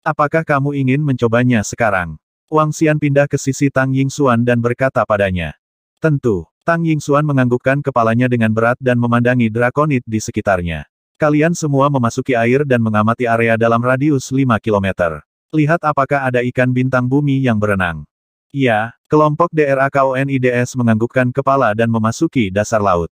Apakah kamu ingin mencobanya sekarang? Wang Xian pindah ke sisi Tang Ying Xuan dan berkata padanya. Tentu, Tang Ying Xuan menganggukkan kepalanya dengan berat dan memandangi drakonit di sekitarnya. Kalian semua memasuki air dan mengamati area dalam radius 5 km. Lihat apakah ada ikan bintang bumi yang berenang. Ya, kelompok DRAKONIDS menganggukkan kepala dan memasuki dasar laut.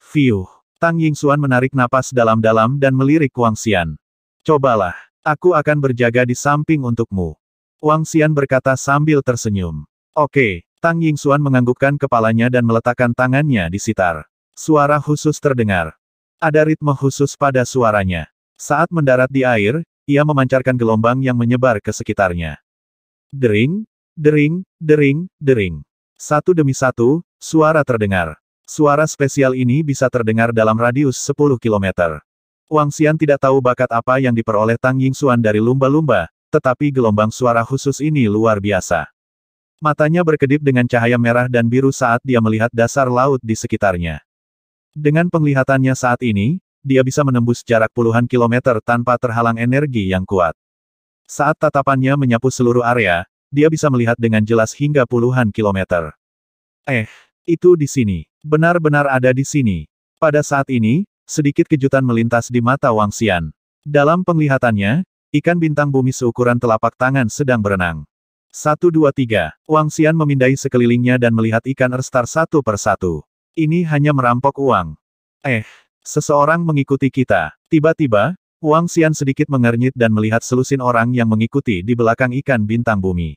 Fiuh. Tang Yingxuan menarik napas dalam-dalam dan melirik Wang Xian. Cobalah, aku akan berjaga di samping untukmu. Wang Xian berkata sambil tersenyum. Oke, Tang Yingxuan menganggukkan kepalanya dan meletakkan tangannya di sitar. Suara khusus terdengar. Ada ritme khusus pada suaranya. Saat mendarat di air, ia memancarkan gelombang yang menyebar ke sekitarnya. Dering, dering, dering, dering. Satu demi satu, suara terdengar. Suara spesial ini bisa terdengar dalam radius 10 km. Wang Xian tidak tahu bakat apa yang diperoleh Tang Ying Xuan dari lumba-lumba, tetapi gelombang suara khusus ini luar biasa. Matanya berkedip dengan cahaya merah dan biru saat dia melihat dasar laut di sekitarnya. Dengan penglihatannya saat ini, dia bisa menembus jarak puluhan kilometer tanpa terhalang energi yang kuat. Saat tatapannya menyapu seluruh area, dia bisa melihat dengan jelas hingga puluhan kilometer. Eh, itu di sini. Benar-benar ada di sini. Pada saat ini, sedikit kejutan melintas di mata Wang Xian. Dalam penglihatannya, ikan bintang bumi seukuran telapak tangan sedang berenang. Satu dua tiga, Wang Xian memindai sekelilingnya dan melihat ikan erstar satu per satu. Ini hanya merampok uang. Eh, seseorang mengikuti kita. Tiba-tiba, Wang Xian sedikit mengernyit dan melihat selusin orang yang mengikuti di belakang ikan bintang bumi.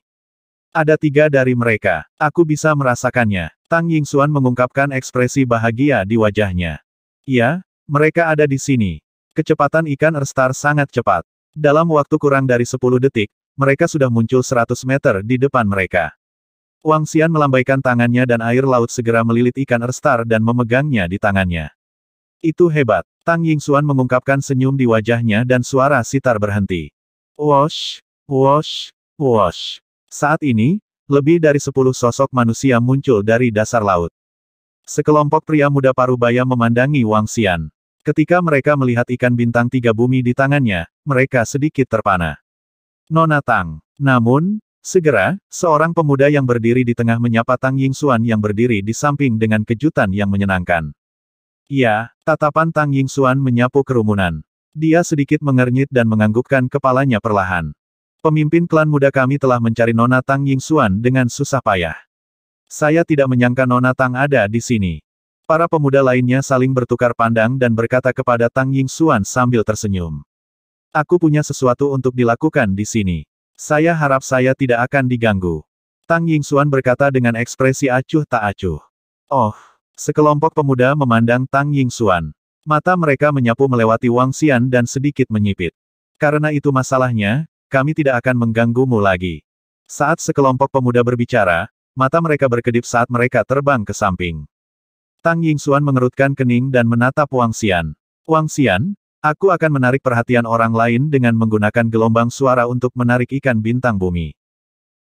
Ada tiga dari mereka. Aku bisa merasakannya. Tang Ying Xuan mengungkapkan ekspresi bahagia di wajahnya. Ya, mereka ada di sini. Kecepatan ikan erstar sangat cepat. Dalam waktu kurang dari 10 detik, mereka sudah muncul 100 meter di depan mereka. Wang Xian melambaikan tangannya dan air laut segera melilit ikan erstar dan memegangnya di tangannya. Itu hebat. Tang Ying Xuan mengungkapkan senyum di wajahnya dan suara sitar berhenti. Wash, wash, wash. Saat ini, lebih dari sepuluh sosok manusia muncul dari dasar laut. Sekelompok pria muda parubaya memandangi Wang Xian. Ketika mereka melihat ikan bintang tiga bumi di tangannya, mereka sedikit terpana. Nona Tang. Namun, Segera, seorang pemuda yang berdiri di tengah menyapa Tang Ying Xuan yang berdiri di samping dengan kejutan yang menyenangkan. Ya, tatapan Tang Ying Xuan menyapu kerumunan. Dia sedikit mengernyit dan menganggukkan kepalanya perlahan. Pemimpin klan muda kami telah mencari Nona Tang Ying Xuan dengan susah payah. Saya tidak menyangka Nona Tang ada di sini. Para pemuda lainnya saling bertukar pandang dan berkata kepada Tang Ying Xuan sambil tersenyum. Aku punya sesuatu untuk dilakukan di sini. Saya harap saya tidak akan diganggu. Tang Ying Xuan berkata dengan ekspresi acuh tak acuh. Oh, sekelompok pemuda memandang Tang Ying Xuan. Mata mereka menyapu melewati Wang Xian dan sedikit menyipit. Karena itu masalahnya, kami tidak akan mengganggumu lagi. Saat sekelompok pemuda berbicara, mata mereka berkedip saat mereka terbang ke samping. Tang Ying Xuan mengerutkan kening dan menatap Wang Xian. Wang Xian, Aku akan menarik perhatian orang lain dengan menggunakan gelombang suara untuk menarik ikan bintang bumi.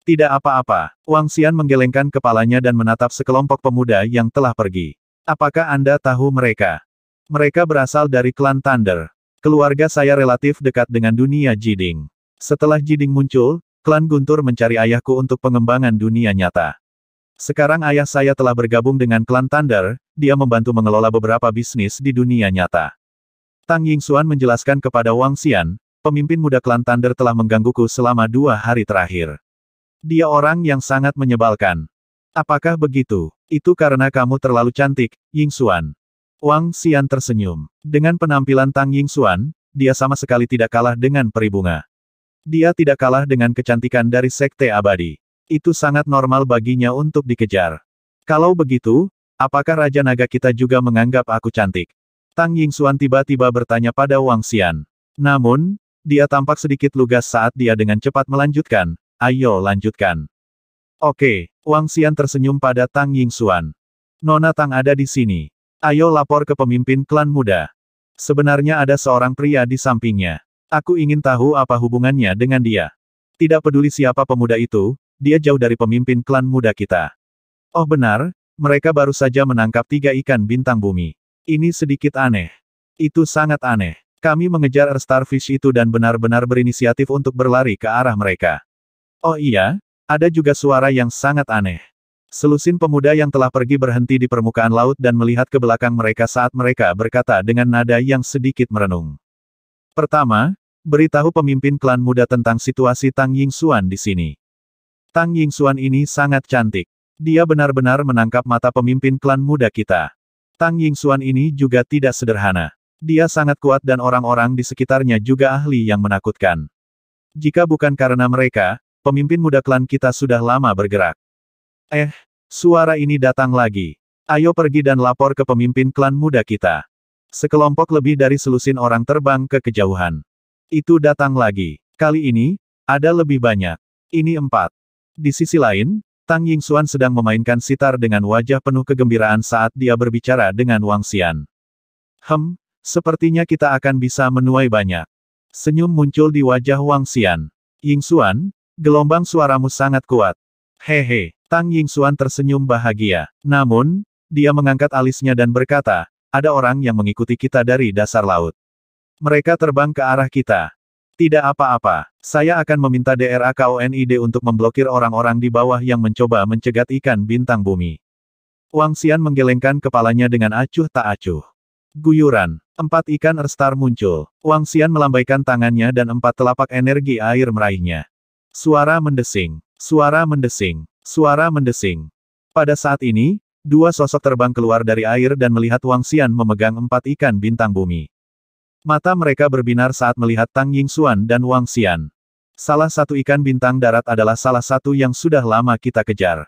Tidak apa-apa, Wang Xian menggelengkan kepalanya dan menatap sekelompok pemuda yang telah pergi. Apakah Anda tahu mereka? Mereka berasal dari klan Thunder. Keluarga saya relatif dekat dengan dunia Jiding. Setelah Jiding muncul, klan Guntur mencari ayahku untuk pengembangan dunia nyata. Sekarang ayah saya telah bergabung dengan klan Thunder, dia membantu mengelola beberapa bisnis di dunia nyata. Tang Ying Xuan menjelaskan kepada Wang Xian, pemimpin muda klan Thunder telah menggangguku selama dua hari terakhir. Dia orang yang sangat menyebalkan. Apakah begitu? Itu karena kamu terlalu cantik, Xuan. Wang Xian tersenyum. Dengan penampilan Tang Ying Xuan, dia sama sekali tidak kalah dengan peribunga. Dia tidak kalah dengan kecantikan dari Sekte Abadi. Itu sangat normal baginya untuk dikejar. Kalau begitu, apakah Raja Naga kita juga menganggap aku cantik? Tang Ying Xuan tiba-tiba bertanya pada Wang Xian. Namun, dia tampak sedikit lugas saat dia dengan cepat melanjutkan, ayo lanjutkan. Oke, Wang Xian tersenyum pada Tang Ying Xuan. Nona Tang ada di sini. Ayo lapor ke pemimpin klan muda. Sebenarnya ada seorang pria di sampingnya. Aku ingin tahu apa hubungannya dengan dia. Tidak peduli siapa pemuda itu, dia jauh dari pemimpin klan muda kita. Oh benar, mereka baru saja menangkap tiga ikan bintang bumi. Ini sedikit aneh. Itu sangat aneh. Kami mengejar Earth Starfish itu dan benar-benar berinisiatif untuk berlari ke arah mereka. Oh iya, ada juga suara yang sangat aneh. Selusin pemuda yang telah pergi berhenti di permukaan laut dan melihat ke belakang mereka saat mereka berkata dengan nada yang sedikit merenung. Pertama, beritahu pemimpin klan muda tentang situasi Tang Ying Xuan di sini. Tang Ying Xuan ini sangat cantik. Dia benar-benar menangkap mata pemimpin klan muda kita. Tang Ying Xuan ini juga tidak sederhana. Dia sangat kuat dan orang-orang di sekitarnya juga ahli yang menakutkan. Jika bukan karena mereka, pemimpin muda klan kita sudah lama bergerak. Eh, suara ini datang lagi. Ayo pergi dan lapor ke pemimpin klan muda kita. Sekelompok lebih dari selusin orang terbang ke kejauhan. Itu datang lagi. Kali ini, ada lebih banyak. Ini empat. Di sisi lain, Tang Ying Xuan sedang memainkan sitar dengan wajah penuh kegembiraan saat dia berbicara dengan Wang Xian. Hem, sepertinya kita akan bisa menuai banyak. Senyum muncul di wajah Wang Xian. Ying Xuan, gelombang suaramu sangat kuat. Hehe, Tang Ying Xuan tersenyum bahagia. Namun, dia mengangkat alisnya dan berkata, ada orang yang mengikuti kita dari dasar laut. Mereka terbang ke arah kita. Tidak apa-apa, saya akan meminta DRAKONID untuk memblokir orang-orang di bawah yang mencoba mencegat ikan bintang bumi. Wang Xian menggelengkan kepalanya dengan acuh tak acuh. Guyuran. Empat ikan erstar muncul. Wang Xian melambaikan tangannya dan empat telapak energi air meraihnya. Suara mendesing. Suara mendesing. Suara mendesing. Pada saat ini, dua sosok terbang keluar dari air dan melihat Wang Xian memegang empat ikan bintang bumi. Mata mereka berbinar saat melihat Tang Xuan dan Wang Xian. Salah satu ikan bintang darat adalah salah satu yang sudah lama kita kejar.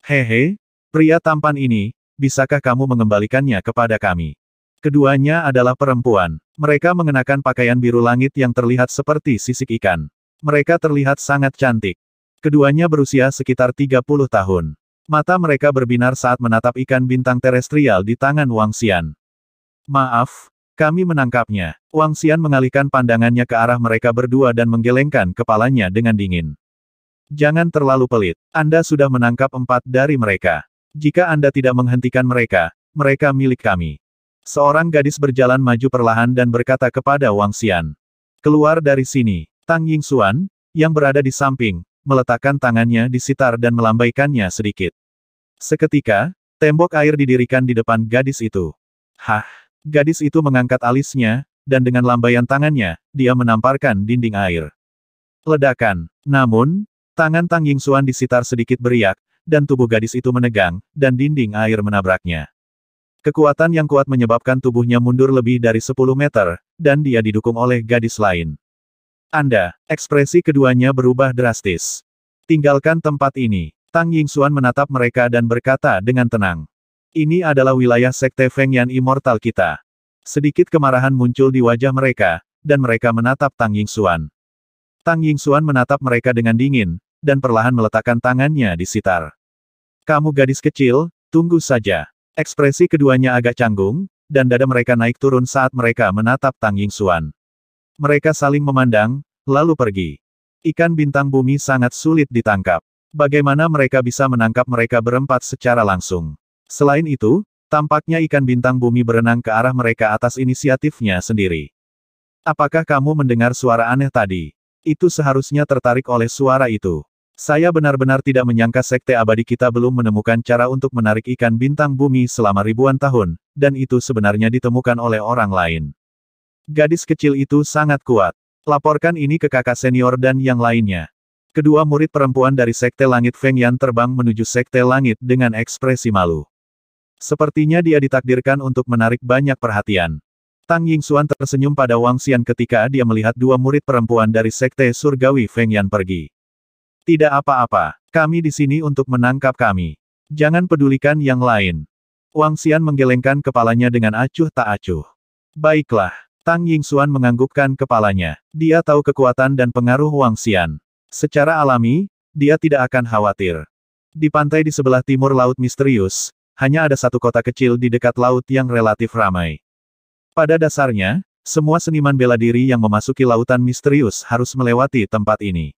Hehe, pria tampan ini, bisakah kamu mengembalikannya kepada kami? Keduanya adalah perempuan. Mereka mengenakan pakaian biru langit yang terlihat seperti sisik ikan. Mereka terlihat sangat cantik. Keduanya berusia sekitar 30 tahun. Mata mereka berbinar saat menatap ikan bintang terestrial di tangan Wang Xian. Maaf, kami menangkapnya. Wang Xian mengalihkan pandangannya ke arah mereka berdua dan menggelengkan kepalanya dengan dingin. Jangan terlalu pelit. Anda sudah menangkap empat dari mereka. Jika Anda tidak menghentikan mereka, mereka milik kami. Seorang gadis berjalan maju perlahan dan berkata kepada Wang Xian. Keluar dari sini. Tang Ying Xuan, yang berada di samping, meletakkan tangannya di sitar dan melambaikannya sedikit. Seketika, tembok air didirikan di depan gadis itu. Hah! Gadis itu mengangkat alisnya, dan dengan lambaian tangannya, dia menamparkan dinding air. Ledakan. Namun, tangan Tang Yingxuan di sitar sedikit beriak, dan tubuh gadis itu menegang, dan dinding air menabraknya. Kekuatan yang kuat menyebabkan tubuhnya mundur lebih dari 10 meter, dan dia didukung oleh gadis lain. Anda, ekspresi keduanya berubah drastis. Tinggalkan tempat ini. Tang Ying Xuan menatap mereka dan berkata dengan tenang. Ini adalah wilayah Sekte Feng Yan Immortal kita. Sedikit kemarahan muncul di wajah mereka, dan mereka menatap Tang Ying Xuan. Tang Ying Xuan menatap mereka dengan dingin, dan perlahan meletakkan tangannya di sitar. Kamu gadis kecil, tunggu saja. Ekspresi keduanya agak canggung, dan dada mereka naik turun saat mereka menatap Tang Ying Xuan. Mereka saling memandang, lalu pergi. Ikan bintang bumi sangat sulit ditangkap. Bagaimana mereka bisa menangkap mereka berempat secara langsung? Selain itu, tampaknya ikan bintang bumi berenang ke arah mereka atas inisiatifnya sendiri. Apakah kamu mendengar suara aneh tadi? Itu seharusnya tertarik oleh suara itu. Saya benar-benar tidak menyangka sekte abadi kita belum menemukan cara untuk menarik ikan bintang bumi selama ribuan tahun, dan itu sebenarnya ditemukan oleh orang lain. Gadis kecil itu sangat kuat. Laporkan ini ke kakak senior dan yang lainnya. Kedua murid perempuan dari sekte langit Feng Yan terbang menuju sekte langit dengan ekspresi malu. Sepertinya dia ditakdirkan untuk menarik banyak perhatian. Tang Ying Xuan tersenyum pada Wang Xian ketika dia melihat dua murid perempuan dari Sekte Surgawi Feng Yan pergi. Tidak apa-apa, kami di sini untuk menangkap kami. Jangan pedulikan yang lain. Wang Xian menggelengkan kepalanya dengan acuh tak acuh. Baiklah, Tang Ying Xuan menganggukkan kepalanya. Dia tahu kekuatan dan pengaruh Wang Xian. Secara alami, dia tidak akan khawatir. Di pantai di sebelah timur Laut Misterius, hanya ada satu kota kecil di dekat laut yang relatif ramai. Pada dasarnya, semua seniman bela diri yang memasuki lautan misterius harus melewati tempat ini.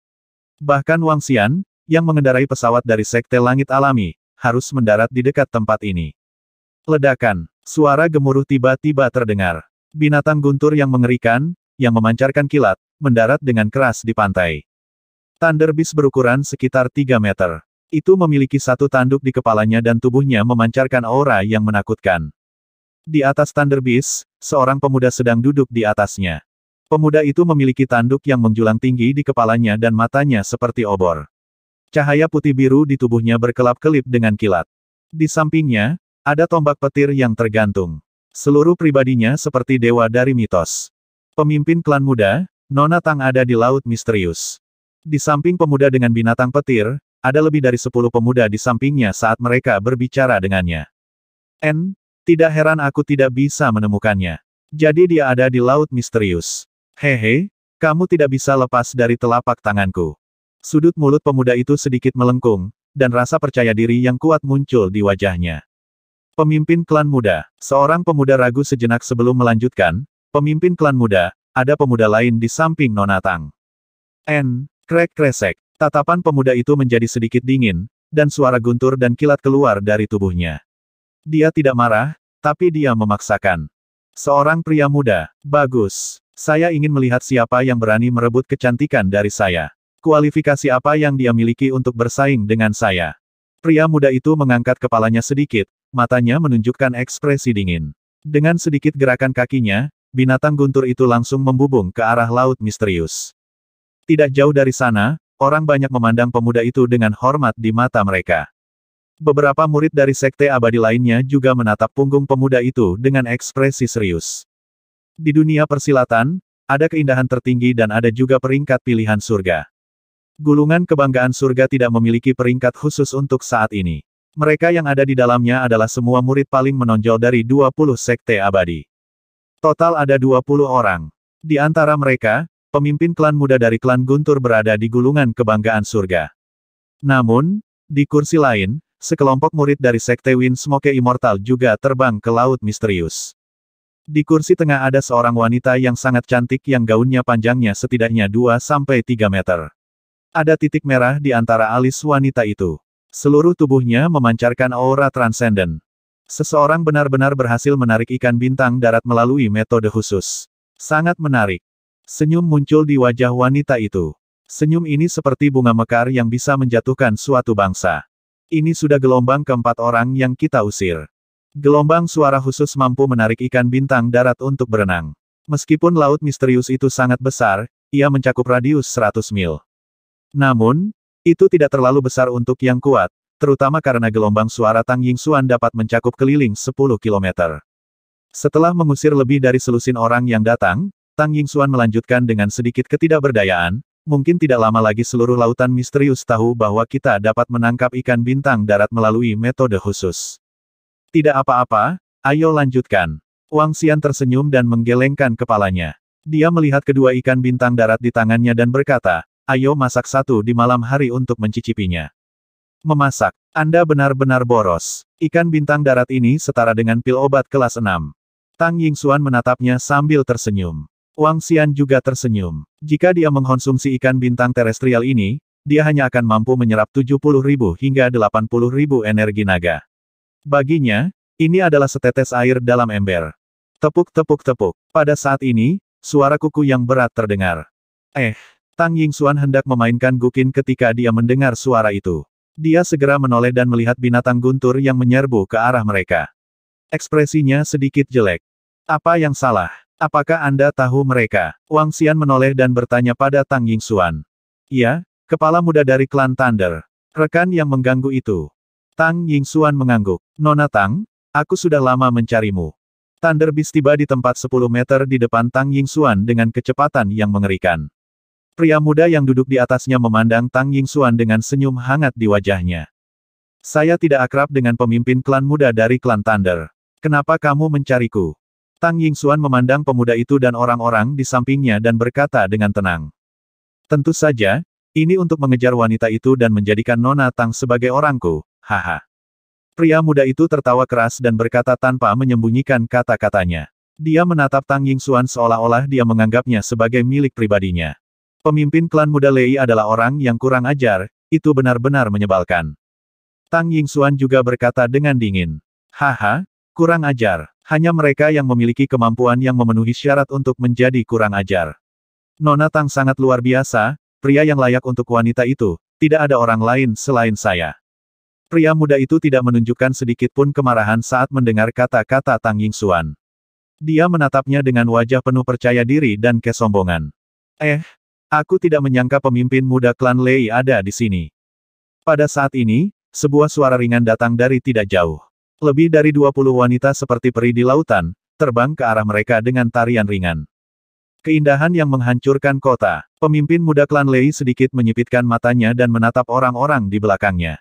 Bahkan Wang Xian, yang mengendarai pesawat dari Sekte Langit Alami, harus mendarat di dekat tempat ini. Ledakan, suara gemuruh tiba-tiba terdengar. Binatang guntur yang mengerikan, yang memancarkan kilat, mendarat dengan keras di pantai. Beast berukuran sekitar 3 meter. Itu memiliki satu tanduk di kepalanya dan tubuhnya memancarkan aura yang menakutkan. Di atas Thunder Beast, seorang pemuda sedang duduk di atasnya. Pemuda itu memiliki tanduk yang menjulang tinggi di kepalanya dan matanya seperti obor. Cahaya putih biru di tubuhnya berkelap-kelip dengan kilat. Di sampingnya, ada tombak petir yang tergantung. Seluruh pribadinya seperti dewa dari mitos. Pemimpin klan muda, Nona Tang ada di Laut Misterius. Di samping pemuda dengan binatang petir, ada lebih dari sepuluh pemuda di sampingnya saat mereka berbicara dengannya. N, tidak heran aku tidak bisa menemukannya. Jadi dia ada di laut misterius. Hehe, kamu tidak bisa lepas dari telapak tanganku. Sudut mulut pemuda itu sedikit melengkung, dan rasa percaya diri yang kuat muncul di wajahnya. Pemimpin klan muda, seorang pemuda ragu sejenak sebelum melanjutkan, pemimpin klan muda, ada pemuda lain di samping nonatang. N, krek kresek, Tatapan pemuda itu menjadi sedikit dingin, dan suara guntur dan kilat keluar dari tubuhnya. Dia tidak marah, tapi dia memaksakan. Seorang pria muda, bagus. Saya ingin melihat siapa yang berani merebut kecantikan dari saya. Kualifikasi apa yang dia miliki untuk bersaing dengan saya? Pria muda itu mengangkat kepalanya sedikit, matanya menunjukkan ekspresi dingin. Dengan sedikit gerakan kakinya, binatang guntur itu langsung membubung ke arah laut misterius. Tidak jauh dari sana, Orang banyak memandang pemuda itu dengan hormat di mata mereka. Beberapa murid dari sekte abadi lainnya juga menatap punggung pemuda itu dengan ekspresi serius. Di dunia persilatan, ada keindahan tertinggi dan ada juga peringkat pilihan surga. Gulungan kebanggaan surga tidak memiliki peringkat khusus untuk saat ini. Mereka yang ada di dalamnya adalah semua murid paling menonjol dari 20 sekte abadi. Total ada 20 orang. Di antara mereka, pemimpin klan muda dari klan Guntur berada di gulungan kebanggaan surga. Namun, di kursi lain, sekelompok murid dari Sekte Wind Smoke Immortal juga terbang ke Laut Misterius. Di kursi tengah ada seorang wanita yang sangat cantik yang gaunnya panjangnya setidaknya 2-3 meter. Ada titik merah di antara alis wanita itu. Seluruh tubuhnya memancarkan aura transenden. Seseorang benar-benar berhasil menarik ikan bintang darat melalui metode khusus. Sangat menarik. Senyum muncul di wajah wanita itu. Senyum ini seperti bunga mekar yang bisa menjatuhkan suatu bangsa. Ini sudah gelombang keempat orang yang kita usir. Gelombang suara khusus mampu menarik ikan bintang darat untuk berenang. Meskipun laut misterius itu sangat besar, ia mencakup radius 100 mil. Namun, itu tidak terlalu besar untuk yang kuat, terutama karena gelombang suara Tang Yingxuan dapat mencakup keliling 10 km. Setelah mengusir lebih dari selusin orang yang datang, Tang Yingxuan melanjutkan dengan sedikit ketidakberdayaan, mungkin tidak lama lagi seluruh lautan misterius tahu bahwa kita dapat menangkap ikan bintang darat melalui metode khusus. Tidak apa-apa, ayo lanjutkan. Wang Xian tersenyum dan menggelengkan kepalanya. Dia melihat kedua ikan bintang darat di tangannya dan berkata, ayo masak satu di malam hari untuk mencicipinya. Memasak, Anda benar-benar boros. Ikan bintang darat ini setara dengan pil obat kelas 6. Tang Yingxuan menatapnya sambil tersenyum. Wang Xian juga tersenyum. Jika dia mengkonsumsi ikan bintang terestrial ini, dia hanya akan mampu menyerap 70 ribu hingga 80 ribu energi naga. Baginya, ini adalah setetes air dalam ember. Tepuk-tepuk-tepuk. Pada saat ini, suara kuku yang berat terdengar. Eh, Tang Ying Xuan hendak memainkan gukin ketika dia mendengar suara itu. Dia segera menoleh dan melihat binatang guntur yang menyerbu ke arah mereka. Ekspresinya sedikit jelek. Apa yang salah? Apakah Anda tahu mereka? Wang Xian menoleh dan bertanya pada Tang Ying Xuan. Ya, kepala muda dari klan Thunder. Rekan yang mengganggu itu. Tang Ying Xuan mengangguk. Nona Tang, aku sudah lama mencarimu. Thunder Beast tiba di tempat 10 meter di depan Tang Ying Xuan dengan kecepatan yang mengerikan. Pria muda yang duduk di atasnya memandang Tang Ying Xuan dengan senyum hangat di wajahnya. Saya tidak akrab dengan pemimpin klan muda dari klan Thunder. Kenapa kamu mencariku? Tang Ying Xuan memandang pemuda itu dan orang-orang di sampingnya dan berkata dengan tenang. Tentu saja, ini untuk mengejar wanita itu dan menjadikan Nona Tang sebagai orangku, haha. Pria muda itu tertawa keras dan berkata tanpa menyembunyikan kata-katanya. Dia menatap Tang Ying Xuan seolah-olah dia menganggapnya sebagai milik pribadinya. Pemimpin klan muda Lei adalah orang yang kurang ajar, itu benar-benar menyebalkan. Tang Ying Xuan juga berkata dengan dingin. Haha, kurang ajar. Hanya mereka yang memiliki kemampuan yang memenuhi syarat untuk menjadi kurang ajar. Nona Tang sangat luar biasa, pria yang layak untuk wanita itu, tidak ada orang lain selain saya. Pria muda itu tidak menunjukkan sedikit pun kemarahan saat mendengar kata-kata Tang Yingxuan. Dia menatapnya dengan wajah penuh percaya diri dan kesombongan. Eh, aku tidak menyangka pemimpin muda klan Lei ada di sini. Pada saat ini, sebuah suara ringan datang dari tidak jauh. Lebih dari 20 wanita seperti peri di lautan, terbang ke arah mereka dengan tarian ringan. Keindahan yang menghancurkan kota. Pemimpin muda klan Lei sedikit menyipitkan matanya dan menatap orang-orang di belakangnya.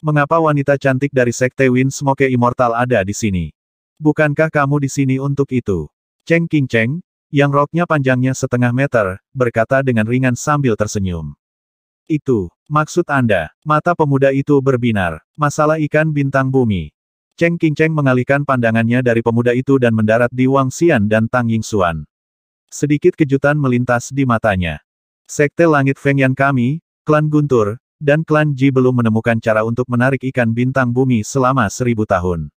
Mengapa wanita cantik dari sekte Win Smoke Immortal ada di sini? Bukankah kamu di sini untuk itu? Cheng King Cheng, yang roknya panjangnya setengah meter, berkata dengan ringan sambil tersenyum. Itu, maksud Anda, mata pemuda itu berbinar. Masalah ikan bintang bumi. Cheng King Cheng mengalihkan pandangannya dari pemuda itu dan mendarat di Wang Xian dan Tang Ying Xuan. Sedikit kejutan melintas di matanya. Sekte Langit Feng Fengyan kami, klan Guntur, dan klan Ji belum menemukan cara untuk menarik ikan bintang bumi selama seribu tahun.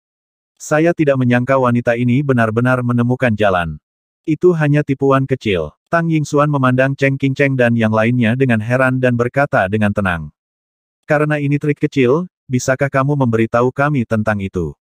Saya tidak menyangka wanita ini benar-benar menemukan jalan. Itu hanya tipuan kecil. Tang Ying Xuan memandang Cheng King Cheng dan yang lainnya dengan heran dan berkata dengan tenang. Karena ini trik kecil, bisakah kamu memberitahu kami tentang itu?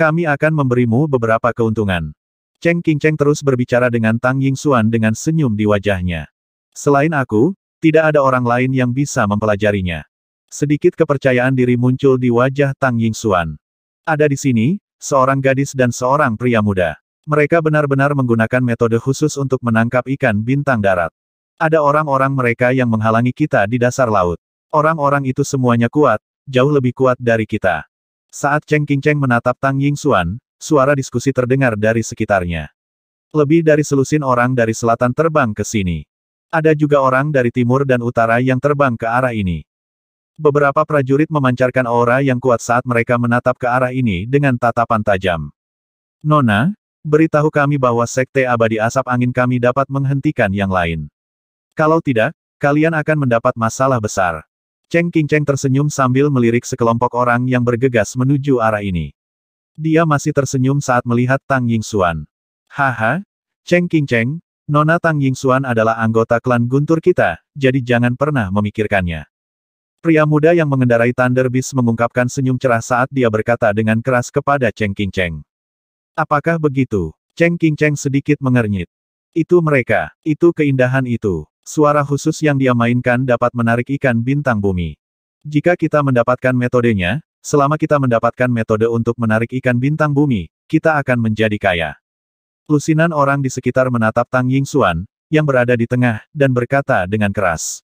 Kami akan memberimu beberapa keuntungan. Cheng King Cheng terus berbicara dengan Tang Ying Xuan dengan senyum di wajahnya. Selain aku, tidak ada orang lain yang bisa mempelajarinya. Sedikit kepercayaan diri muncul di wajah Tang Ying Xuan. Ada di sini, seorang gadis dan seorang pria muda. Mereka benar-benar menggunakan metode khusus untuk menangkap ikan bintang darat. Ada orang-orang mereka yang menghalangi kita di dasar laut. Orang-orang itu semuanya kuat, jauh lebih kuat dari kita. Saat Cheng King Cheng menatap Tang Ying Xuan, suara diskusi terdengar dari sekitarnya. Lebih dari selusin orang dari selatan terbang ke sini. Ada juga orang dari timur dan utara yang terbang ke arah ini. Beberapa prajurit memancarkan aura yang kuat saat mereka menatap ke arah ini dengan tatapan tajam. Nona, beritahu kami bahwa Sekte Abadi Asap Angin kami dapat menghentikan yang lain. Kalau tidak, kalian akan mendapat masalah besar. Cheng Qingcheng tersenyum sambil melirik sekelompok orang yang bergegas menuju arah ini. Dia masih tersenyum saat melihat Tang Yingxuan. Haha, Cheng Qingcheng, Nona Tang Yingxuan adalah anggota klan Guntur kita, jadi jangan pernah memikirkannya. Pria muda yang mengendarai Thunder Beast mengungkapkan senyum cerah saat dia berkata dengan keras kepada Cheng Qingcheng. Apakah begitu? Cheng Qingcheng sedikit mengernyit. Itu mereka, itu keindahan itu. Suara khusus yang dia mainkan dapat menarik ikan bintang bumi. Jika kita mendapatkan metodenya, selama kita mendapatkan metode untuk menarik ikan bintang bumi, kita akan menjadi kaya. Lusinan orang di sekitar menatap Tang Yingxuan, yang berada di tengah, dan berkata dengan keras.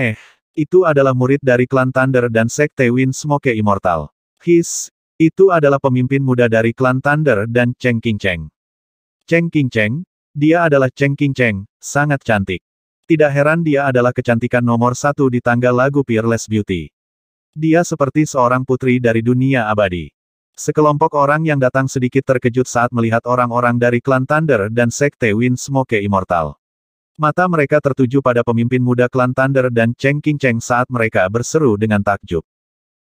Eh, itu adalah murid dari klan Thunder dan Sekte Wind Smoke Immortal. His, itu adalah pemimpin muda dari klan Thunder dan Cheng King Cheng. Cheng King Cheng, dia adalah Cheng King Cheng, sangat cantik. Tidak heran dia adalah kecantikan nomor satu di tangga lagu Peerless Beauty. Dia seperti seorang putri dari dunia abadi. Sekelompok orang yang datang sedikit terkejut saat melihat orang-orang dari klan Thunder dan sekte Wind Smoke Immortal. Mata mereka tertuju pada pemimpin muda klan Thunder dan Cheng King Cheng saat mereka berseru dengan takjub.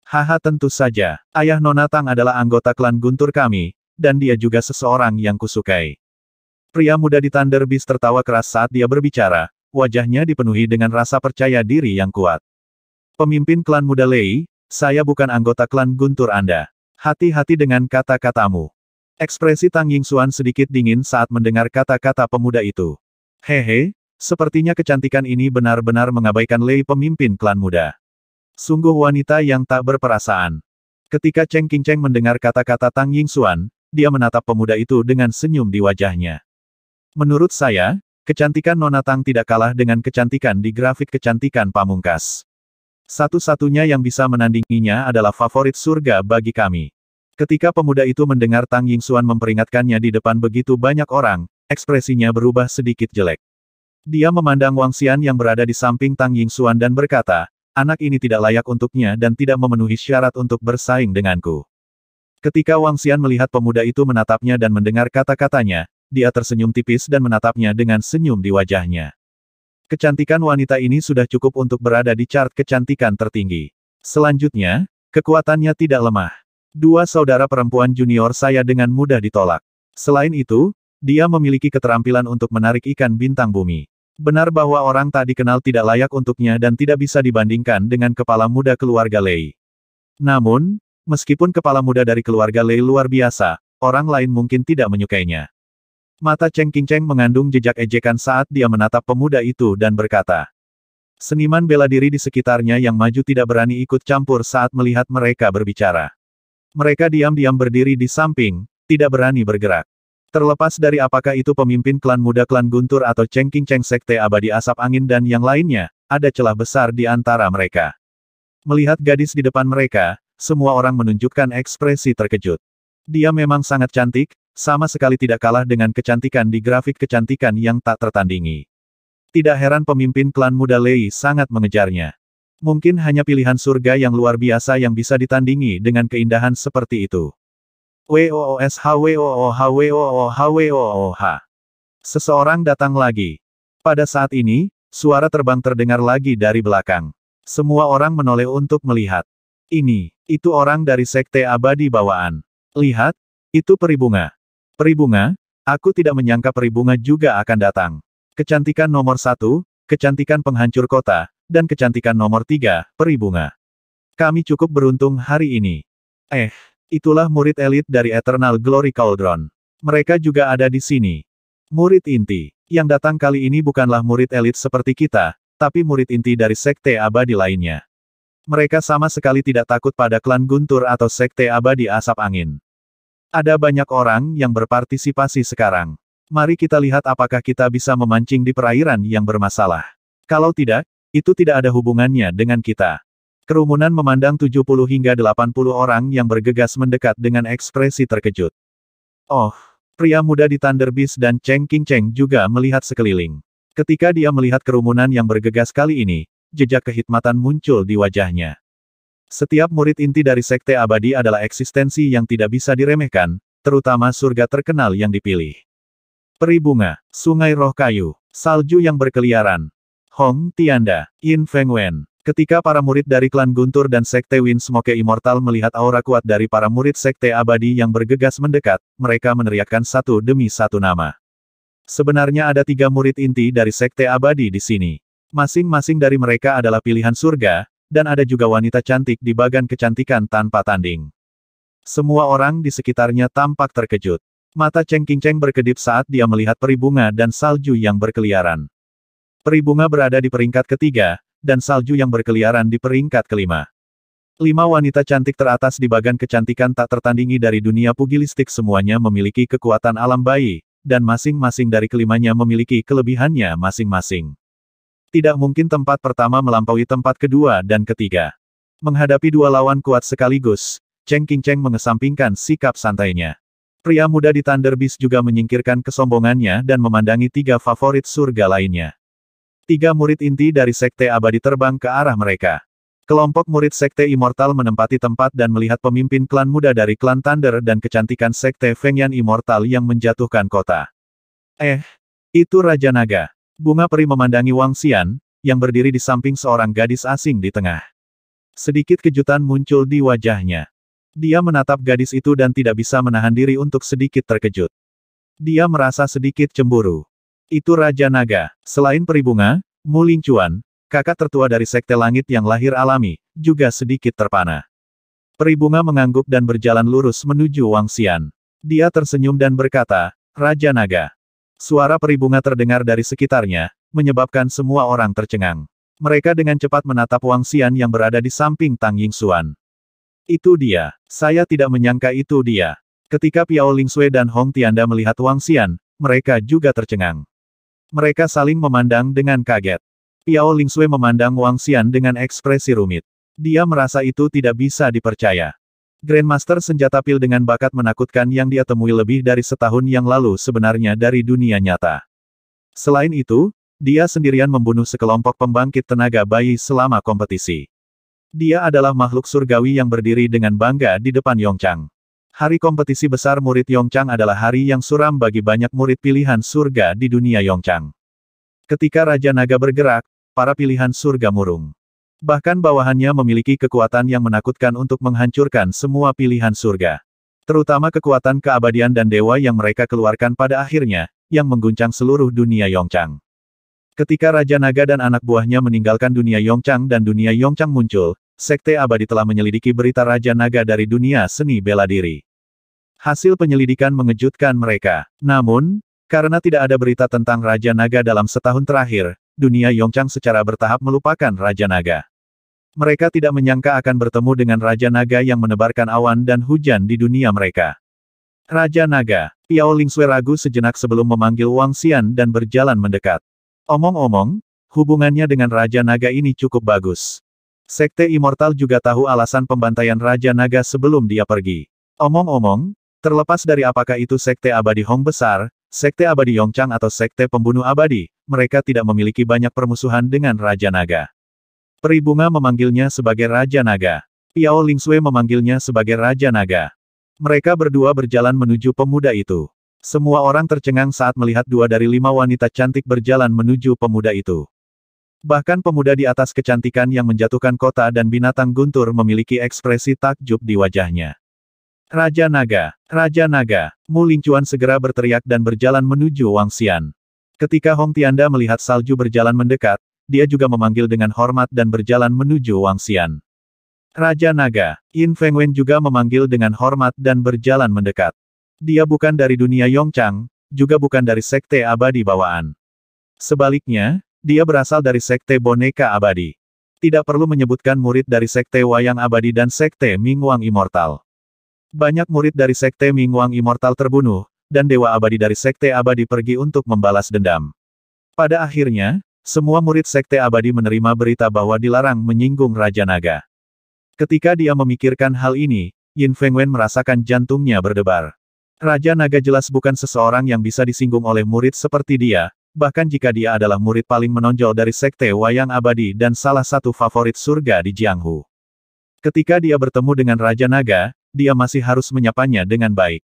Haha tentu saja, ayah Nona Tang adalah anggota klan Guntur kami, dan dia juga seseorang yang kusukai. Pria muda di Thunder Beast tertawa keras saat dia berbicara, wajahnya dipenuhi dengan rasa percaya diri yang kuat. Pemimpin klan muda Lei, saya bukan anggota klan Guntur Anda. Hati-hati dengan kata-katamu. Ekspresi Tang Ying Xuan sedikit dingin saat mendengar kata-kata pemuda itu. Hehe, sepertinya kecantikan ini benar-benar mengabaikan Lei pemimpin klan muda. Sungguh wanita yang tak berperasaan. Ketika Cheng King Cheng mendengar kata-kata Tang Ying Xuan, dia menatap pemuda itu dengan senyum di wajahnya. Menurut saya, Kecantikan Nona Tang tidak kalah dengan kecantikan di grafik kecantikan pamungkas. Satu-satunya yang bisa menandinginya adalah favorit surga bagi kami. Ketika pemuda itu mendengar Tang Yingxuan memperingatkannya di depan begitu banyak orang, ekspresinya berubah sedikit jelek. Dia memandang Wang Xian yang berada di samping Tang Yingxuan dan berkata, anak ini tidak layak untuknya dan tidak memenuhi syarat untuk bersaing denganku. Ketika Wang Xian melihat pemuda itu menatapnya dan mendengar kata-katanya, dia tersenyum tipis dan menatapnya dengan senyum di wajahnya. Kecantikan wanita ini sudah cukup untuk berada di chart kecantikan tertinggi. Selanjutnya, kekuatannya tidak lemah. Dua saudara perempuan junior saya dengan mudah ditolak. Selain itu, dia memiliki keterampilan untuk menarik ikan bintang bumi. Benar bahwa orang tak dikenal tidak layak untuknya dan tidak bisa dibandingkan dengan kepala muda keluarga Lei. Namun, meskipun kepala muda dari keluarga Lei luar biasa, orang lain mungkin tidak menyukainya. Mata Cheng Qingcheng mengandung jejak ejekan saat dia menatap pemuda itu dan berkata. Seniman bela diri di sekitarnya yang maju tidak berani ikut campur saat melihat mereka berbicara. Mereka diam-diam berdiri di samping, tidak berani bergerak. Terlepas dari apakah itu pemimpin klan muda klan Guntur atau Cheng Qingcheng Sekte Abadi Asap Angin dan yang lainnya, ada celah besar di antara mereka. Melihat gadis di depan mereka, semua orang menunjukkan ekspresi terkejut. Dia memang sangat cantik, sama sekali tidak kalah dengan kecantikan di grafik kecantikan yang tak tertandingi. Tidak heran pemimpin klan muda Lei sangat mengejarnya. Mungkin hanya pilihan surga yang luar biasa yang bisa ditandingi dengan keindahan seperti itu. Seseorang datang lagi. Pada saat ini, suara terbang terdengar lagi dari belakang. Semua orang menoleh untuk melihat. Ini, itu orang dari Sekte Abadi Bawaan. Lihat, itu peribunga. Peribunga, aku tidak menyangka peribunga juga akan datang. Kecantikan nomor satu, kecantikan penghancur kota, dan kecantikan nomor tiga, peribunga. Kami cukup beruntung hari ini. Eh, itulah murid elit dari Eternal Glory Cauldron. Mereka juga ada di sini. Murid inti, yang datang kali ini bukanlah murid elit seperti kita, tapi murid inti dari sekte abadi lainnya. Mereka sama sekali tidak takut pada klan Guntur atau sekte abadi asap angin. Ada banyak orang yang berpartisipasi sekarang. Mari kita lihat apakah kita bisa memancing di perairan yang bermasalah. Kalau tidak, itu tidak ada hubungannya dengan kita. Kerumunan memandang 70 hingga 80 orang yang bergegas mendekat dengan ekspresi terkejut. Oh, pria muda di Thunder Beast dan Cheng King Cheng juga melihat sekeliling. Ketika dia melihat kerumunan yang bergegas kali ini, jejak kehitmatan muncul di wajahnya. Setiap murid inti dari sekte abadi adalah eksistensi yang tidak bisa diremehkan, terutama surga terkenal yang dipilih. Peribunga, sungai roh kayu, salju yang berkeliaran, Hong Tianda, Yin Feng Wen. Ketika para murid dari klan Guntur dan sekte Smoke Immortal melihat aura kuat dari para murid sekte abadi yang bergegas mendekat, mereka meneriakkan satu demi satu nama. Sebenarnya ada tiga murid inti dari sekte abadi di sini. Masing-masing dari mereka adalah pilihan surga, dan ada juga wanita cantik di bagan kecantikan tanpa tanding. Semua orang di sekitarnya tampak terkejut. Mata Cheng Cheng berkedip saat dia melihat peribunga dan salju yang berkeliaran. Peribunga berada di peringkat ketiga, dan salju yang berkeliaran di peringkat kelima. Lima wanita cantik teratas di bagan kecantikan tak tertandingi dari dunia pugilistik semuanya memiliki kekuatan alam bayi, dan masing-masing dari kelimanya memiliki kelebihannya masing-masing. Tidak mungkin tempat pertama melampaui tempat kedua dan ketiga. Menghadapi dua lawan kuat sekaligus, Cheng King Cheng mengesampingkan sikap santainya. Pria muda di Thunder Beast juga menyingkirkan kesombongannya dan memandangi tiga favorit surga lainnya. Tiga murid inti dari Sekte Abadi terbang ke arah mereka. Kelompok murid Sekte Immortal menempati tempat dan melihat pemimpin klan muda dari klan Thunder dan kecantikan Sekte Fengyan Immortal yang menjatuhkan kota. Eh, itu Raja Naga. Bunga peri memandangi Wang Xian, yang berdiri di samping seorang gadis asing di tengah. Sedikit kejutan muncul di wajahnya. Dia menatap gadis itu dan tidak bisa menahan diri untuk sedikit terkejut. Dia merasa sedikit cemburu. Itu Raja Naga. Selain peri bunga, Mu Chuan, kakak tertua dari Sekte Langit yang lahir alami, juga sedikit terpana. Peri bunga mengangguk dan berjalan lurus menuju Wang Xian. Dia tersenyum dan berkata, Raja Naga, Suara peribunga terdengar dari sekitarnya, menyebabkan semua orang tercengang. Mereka dengan cepat menatap Wang Xian yang berada di samping Tang Yingxuan. Itu dia. Saya tidak menyangka itu dia. Ketika Piao Ling Sui dan Hong Tianda melihat Wang Xian, mereka juga tercengang. Mereka saling memandang dengan kaget. Piao Ling Sui memandang Wang Xian dengan ekspresi rumit. Dia merasa itu tidak bisa dipercaya. Grandmaster senjata pil dengan bakat menakutkan yang dia temui lebih dari setahun yang lalu sebenarnya dari dunia nyata. Selain itu, dia sendirian membunuh sekelompok pembangkit tenaga bayi selama kompetisi. Dia adalah makhluk surgawi yang berdiri dengan bangga di depan Yongchang. Hari kompetisi besar murid Yongchang adalah hari yang suram bagi banyak murid pilihan surga di dunia Yongchang. Ketika Raja Naga bergerak, para pilihan surga murung. Bahkan bawahannya memiliki kekuatan yang menakutkan untuk menghancurkan semua pilihan surga. Terutama kekuatan keabadian dan dewa yang mereka keluarkan pada akhirnya, yang mengguncang seluruh dunia Yongchang. Ketika Raja Naga dan anak buahnya meninggalkan dunia Yongchang dan dunia Yongchang muncul, Sekte Abadi telah menyelidiki berita Raja Naga dari dunia seni bela diri. Hasil penyelidikan mengejutkan mereka. Namun, karena tidak ada berita tentang Raja Naga dalam setahun terakhir, dunia Yongchang secara bertahap melupakan Raja Naga. Mereka tidak menyangka akan bertemu dengan Raja Naga yang menebarkan awan dan hujan di dunia mereka. Raja Naga, Piao Lingxue ragu sejenak sebelum memanggil Wang Xian dan berjalan mendekat. Omong-omong, hubungannya dengan Raja Naga ini cukup bagus. Sekte Immortal juga tahu alasan pembantaian Raja Naga sebelum dia pergi. Omong-omong, terlepas dari apakah itu Sekte Abadi Hong besar, Sekte Abadi Yongchang atau Sekte Pembunuh Abadi, mereka tidak memiliki banyak permusuhan dengan Raja Naga. Peribunga memanggilnya sebagai Raja Naga. Piao Lingsue memanggilnya sebagai Raja Naga. Mereka berdua berjalan menuju pemuda itu. Semua orang tercengang saat melihat dua dari lima wanita cantik berjalan menuju pemuda itu. Bahkan pemuda di atas kecantikan yang menjatuhkan kota dan binatang guntur memiliki ekspresi takjub di wajahnya. Raja Naga! Raja Naga! Mu Lingchuan segera berteriak dan berjalan menuju Wang Xian. Ketika Hong Tianda melihat salju berjalan mendekat, dia juga memanggil dengan hormat dan berjalan menuju Wang Xian. Raja Naga, Yin Fengwen juga memanggil dengan hormat dan berjalan mendekat. Dia bukan dari dunia Yongchang, juga bukan dari sekte abadi bawaan. Sebaliknya, dia berasal dari sekte boneka abadi. Tidak perlu menyebutkan murid dari sekte wayang abadi dan sekte Ming Wang Immortal. Banyak murid dari Sekte Mingguang Immortal terbunuh, dan Dewa Abadi dari Sekte Abadi pergi untuk membalas dendam. Pada akhirnya, semua murid Sekte Abadi menerima berita bahwa dilarang menyinggung Raja Naga. Ketika dia memikirkan hal ini, Yin Feng Wen merasakan jantungnya berdebar. Raja Naga jelas bukan seseorang yang bisa disinggung oleh murid seperti dia, bahkan jika dia adalah murid paling menonjol dari Sekte Wayang Abadi dan salah satu favorit surga di Jianghu. Ketika dia bertemu dengan Raja Naga, dia masih harus menyapanya dengan baik.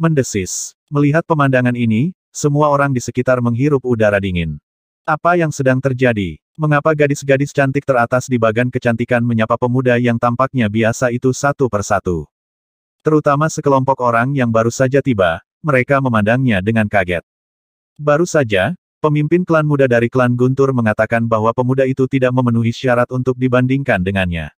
Mendesis. Melihat pemandangan ini, semua orang di sekitar menghirup udara dingin. Apa yang sedang terjadi? Mengapa gadis-gadis cantik teratas di bagan kecantikan menyapa pemuda yang tampaknya biasa itu satu persatu? Terutama sekelompok orang yang baru saja tiba, mereka memandangnya dengan kaget. Baru saja, pemimpin klan muda dari klan Guntur mengatakan bahwa pemuda itu tidak memenuhi syarat untuk dibandingkan dengannya.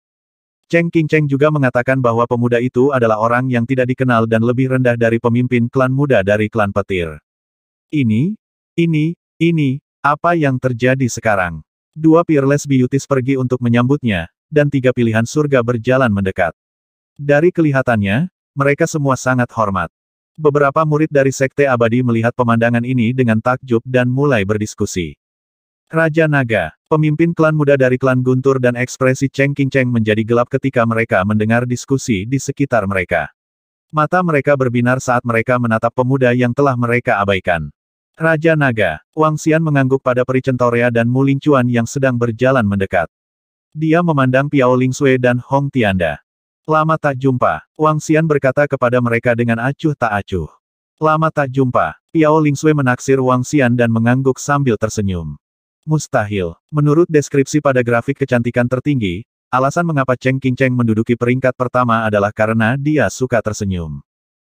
Cheng King Cheng juga mengatakan bahwa pemuda itu adalah orang yang tidak dikenal dan lebih rendah dari pemimpin klan muda dari klan petir. Ini, ini, ini, apa yang terjadi sekarang? Dua peerless beauties pergi untuk menyambutnya, dan tiga pilihan surga berjalan mendekat. Dari kelihatannya, mereka semua sangat hormat. Beberapa murid dari Sekte Abadi melihat pemandangan ini dengan takjub dan mulai berdiskusi. Raja Naga, pemimpin klan muda dari klan Guntur dan ekspresi Cheng King Cheng menjadi gelap ketika mereka mendengar diskusi di sekitar mereka. Mata mereka berbinar saat mereka menatap pemuda yang telah mereka abaikan. Raja Naga, Wang Xian mengangguk pada peri centorea dan Muling Chuan yang sedang berjalan mendekat. Dia memandang Piao Ling Sui dan Hong Tianda. Lama tak jumpa, Wang Xian berkata kepada mereka dengan acuh tak acuh. Lama tak jumpa, Piao Ling Sui menaksir Wang Xian dan mengangguk sambil tersenyum. Mustahil. Menurut deskripsi pada grafik kecantikan tertinggi, alasan mengapa Cheng King Cheng menduduki peringkat pertama adalah karena dia suka tersenyum.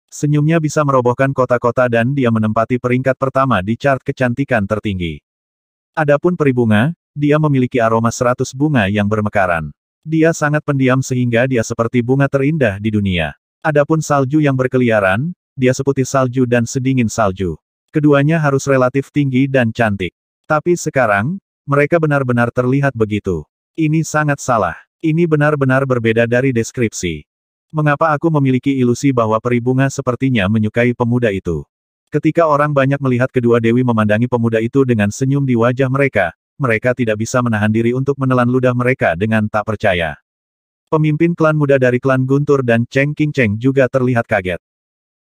Senyumnya bisa merobohkan kota-kota dan dia menempati peringkat pertama di chart kecantikan tertinggi. Adapun peribunga, dia memiliki aroma seratus bunga yang bermekaran. Dia sangat pendiam sehingga dia seperti bunga terindah di dunia. Adapun salju yang berkeliaran, dia seputih salju dan sedingin salju. Keduanya harus relatif tinggi dan cantik. Tapi sekarang, mereka benar-benar terlihat begitu. Ini sangat salah. Ini benar-benar berbeda dari deskripsi. Mengapa aku memiliki ilusi bahwa peri bunga sepertinya menyukai pemuda itu? Ketika orang banyak melihat kedua dewi memandangi pemuda itu dengan senyum di wajah mereka, mereka tidak bisa menahan diri untuk menelan ludah mereka dengan tak percaya. Pemimpin klan muda dari klan Guntur dan Cheng King Cheng juga terlihat kaget.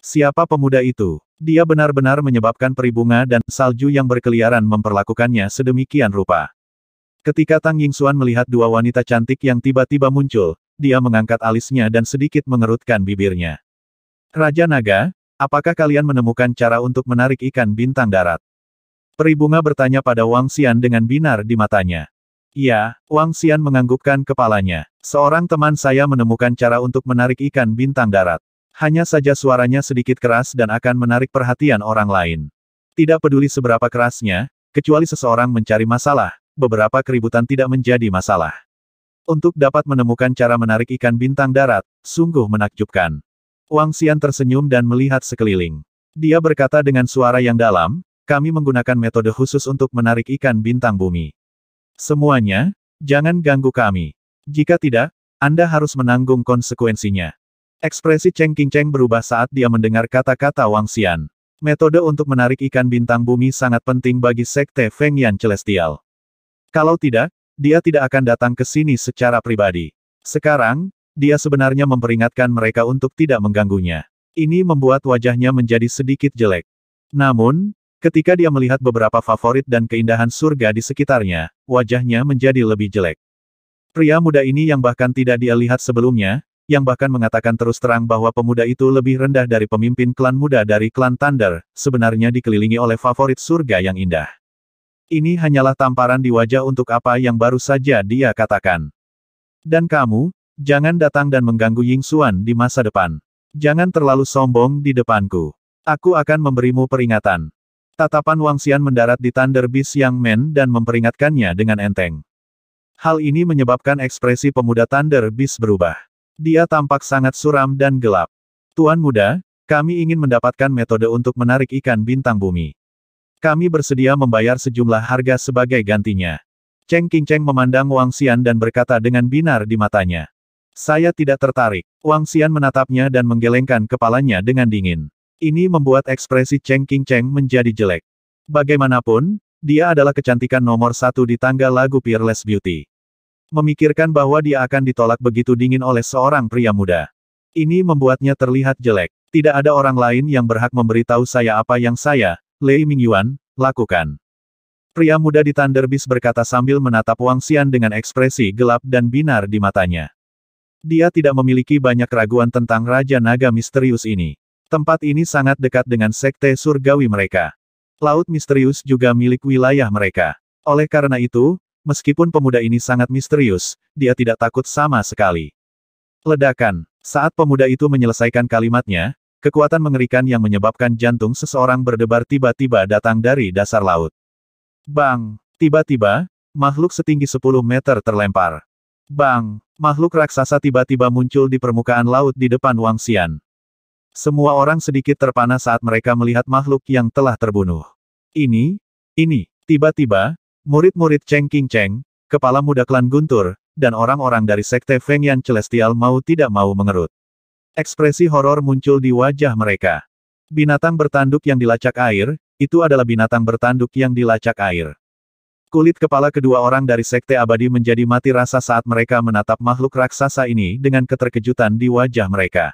Siapa pemuda itu? Dia benar-benar menyebabkan peribunga dan salju yang berkeliaran memperlakukannya sedemikian rupa. Ketika Tang Yingxuan melihat dua wanita cantik yang tiba-tiba muncul, dia mengangkat alisnya dan sedikit mengerutkan bibirnya. Raja Naga, apakah kalian menemukan cara untuk menarik ikan bintang darat? Peribunga bertanya pada Wang Xian dengan binar di matanya. Ya, Wang Xian menganggukkan kepalanya. Seorang teman saya menemukan cara untuk menarik ikan bintang darat. Hanya saja suaranya sedikit keras dan akan menarik perhatian orang lain. Tidak peduli seberapa kerasnya, kecuali seseorang mencari masalah, beberapa keributan tidak menjadi masalah. Untuk dapat menemukan cara menarik ikan bintang darat, sungguh menakjubkan. Wang Xian tersenyum dan melihat sekeliling. Dia berkata dengan suara yang dalam, kami menggunakan metode khusus untuk menarik ikan bintang bumi. Semuanya, jangan ganggu kami. Jika tidak, Anda harus menanggung konsekuensinya. Ekspresi Cheng Cheng berubah saat dia mendengar kata-kata Wang Xian. Metode untuk menarik ikan bintang bumi sangat penting bagi Sekte Feng Yan Celestial. Kalau tidak, dia tidak akan datang ke sini secara pribadi. Sekarang, dia sebenarnya memperingatkan mereka untuk tidak mengganggunya. Ini membuat wajahnya menjadi sedikit jelek. Namun, ketika dia melihat beberapa favorit dan keindahan surga di sekitarnya, wajahnya menjadi lebih jelek. Pria muda ini yang bahkan tidak dia lihat sebelumnya, yang bahkan mengatakan terus terang bahwa pemuda itu lebih rendah dari pemimpin klan muda dari klan Thunder, sebenarnya dikelilingi oleh favorit surga yang indah. Ini hanyalah tamparan di wajah untuk apa yang baru saja dia katakan. Dan kamu, jangan datang dan mengganggu Ying Xuan di masa depan. Jangan terlalu sombong di depanku. Aku akan memberimu peringatan. Tatapan Wang Xian mendarat di Thunder Beast Yang Men dan memperingatkannya dengan enteng. Hal ini menyebabkan ekspresi pemuda Thunder Beast berubah. Dia tampak sangat suram dan gelap. Tuan muda, kami ingin mendapatkan metode untuk menarik ikan bintang bumi. Kami bersedia membayar sejumlah harga sebagai gantinya. Cheng King Cheng memandang Wang Xian dan berkata dengan binar di matanya. Saya tidak tertarik. Wang Xian menatapnya dan menggelengkan kepalanya dengan dingin. Ini membuat ekspresi Cheng King Cheng menjadi jelek. Bagaimanapun, dia adalah kecantikan nomor satu di tangga lagu Peerless Beauty memikirkan bahwa dia akan ditolak begitu dingin oleh seorang pria muda. Ini membuatnya terlihat jelek. Tidak ada orang lain yang berhak memberitahu saya apa yang saya, Lei Mingyuan, lakukan. Pria muda di Thunderbis berkata sambil menatap Wang Xian dengan ekspresi gelap dan binar di matanya. Dia tidak memiliki banyak keraguan tentang Raja Naga Misterius ini. Tempat ini sangat dekat dengan Sekte Surgawi mereka. Laut Misterius juga milik wilayah mereka. Oleh karena itu, Meskipun pemuda ini sangat misterius, dia tidak takut sama sekali. Ledakan. Saat pemuda itu menyelesaikan kalimatnya, kekuatan mengerikan yang menyebabkan jantung seseorang berdebar tiba-tiba datang dari dasar laut. Bang! Tiba-tiba, makhluk setinggi 10 meter terlempar. Bang! Makhluk raksasa tiba-tiba muncul di permukaan laut di depan Wang Xian. Semua orang sedikit terpana saat mereka melihat makhluk yang telah terbunuh. Ini, ini, tiba-tiba, Murid-murid Cheng King Cheng, kepala muda klan Guntur, dan orang-orang dari sekte Feng Yan Celestial mau tidak mau mengerut. Ekspresi horor muncul di wajah mereka. Binatang bertanduk yang dilacak air, itu adalah binatang bertanduk yang dilacak air. Kulit kepala kedua orang dari sekte abadi menjadi mati rasa saat mereka menatap makhluk raksasa ini dengan keterkejutan di wajah mereka.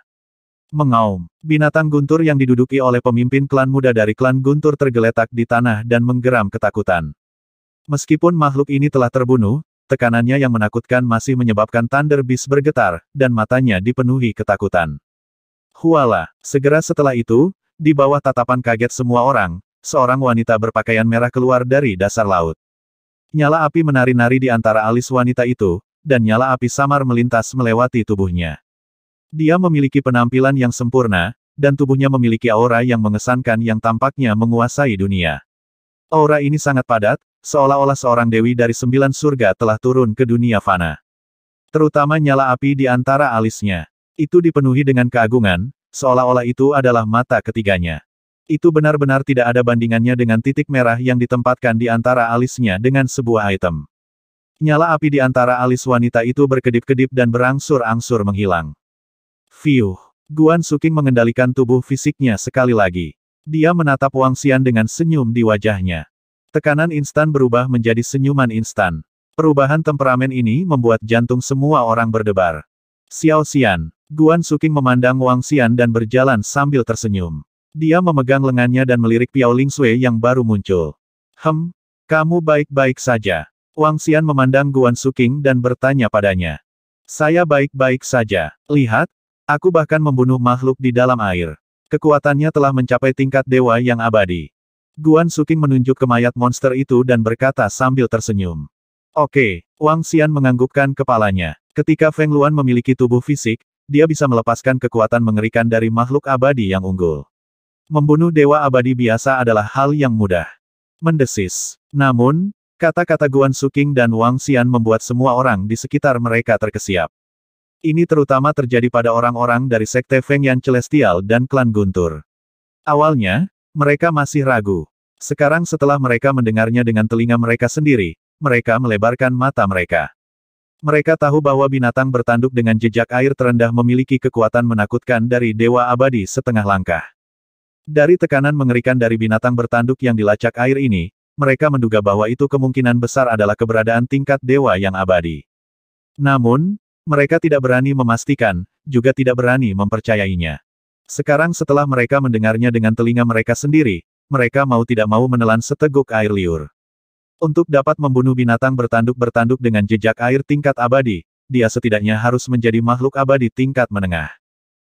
Mengaum, binatang guntur yang diduduki oleh pemimpin klan muda dari klan guntur tergeletak di tanah dan menggeram ketakutan. Meskipun makhluk ini telah terbunuh, tekanannya yang menakutkan masih menyebabkan Thunder Beast bergetar, dan matanya dipenuhi ketakutan. Huala, segera setelah itu, di bawah tatapan kaget semua orang, seorang wanita berpakaian merah keluar dari dasar laut. Nyala api menari-nari di antara alis wanita itu, dan nyala api samar melintas melewati tubuhnya. Dia memiliki penampilan yang sempurna, dan tubuhnya memiliki aura yang mengesankan yang tampaknya menguasai dunia. Aura ini sangat padat, seolah-olah seorang dewi dari sembilan surga telah turun ke dunia fana. Terutama nyala api di antara alisnya. Itu dipenuhi dengan keagungan, seolah-olah itu adalah mata ketiganya. Itu benar-benar tidak ada bandingannya dengan titik merah yang ditempatkan di antara alisnya dengan sebuah item. Nyala api di antara alis wanita itu berkedip-kedip dan berangsur-angsur menghilang. Fiuh! Guan Suking mengendalikan tubuh fisiknya sekali lagi. Dia menatap Wang Xian dengan senyum di wajahnya. Tekanan instan berubah menjadi senyuman instan. Perubahan temperamen ini membuat jantung semua orang berdebar. Xiao Xian, Guan Suking memandang Wang Xian dan berjalan sambil tersenyum. Dia memegang lengannya dan melirik Piao Ling Sui yang baru muncul. Hem, kamu baik-baik saja. Wang Xian memandang Guan Suking dan bertanya padanya. Saya baik-baik saja. Lihat, aku bahkan membunuh makhluk di dalam air. Kekuatannya telah mencapai tingkat dewa yang abadi. Guan Suking menunjuk ke mayat monster itu dan berkata sambil tersenyum. Oke, Wang Xian menganggukkan kepalanya. Ketika Feng Luan memiliki tubuh fisik, dia bisa melepaskan kekuatan mengerikan dari makhluk abadi yang unggul. Membunuh dewa abadi biasa adalah hal yang mudah. Mendesis. Namun, kata-kata Guan Suking dan Wang Xian membuat semua orang di sekitar mereka terkesiap. Ini terutama terjadi pada orang-orang dari Sekte Feng Yan Celestial dan Klan Guntur. Awalnya, mereka masih ragu. Sekarang setelah mereka mendengarnya dengan telinga mereka sendiri, mereka melebarkan mata mereka. Mereka tahu bahwa binatang bertanduk dengan jejak air terendah memiliki kekuatan menakutkan dari Dewa Abadi setengah langkah. Dari tekanan mengerikan dari binatang bertanduk yang dilacak air ini, mereka menduga bahwa itu kemungkinan besar adalah keberadaan tingkat Dewa yang abadi. Namun, mereka tidak berani memastikan, juga tidak berani mempercayainya. Sekarang setelah mereka mendengarnya dengan telinga mereka sendiri, mereka mau tidak mau menelan seteguk air liur. Untuk dapat membunuh binatang bertanduk-bertanduk dengan jejak air tingkat abadi, dia setidaknya harus menjadi makhluk abadi tingkat menengah.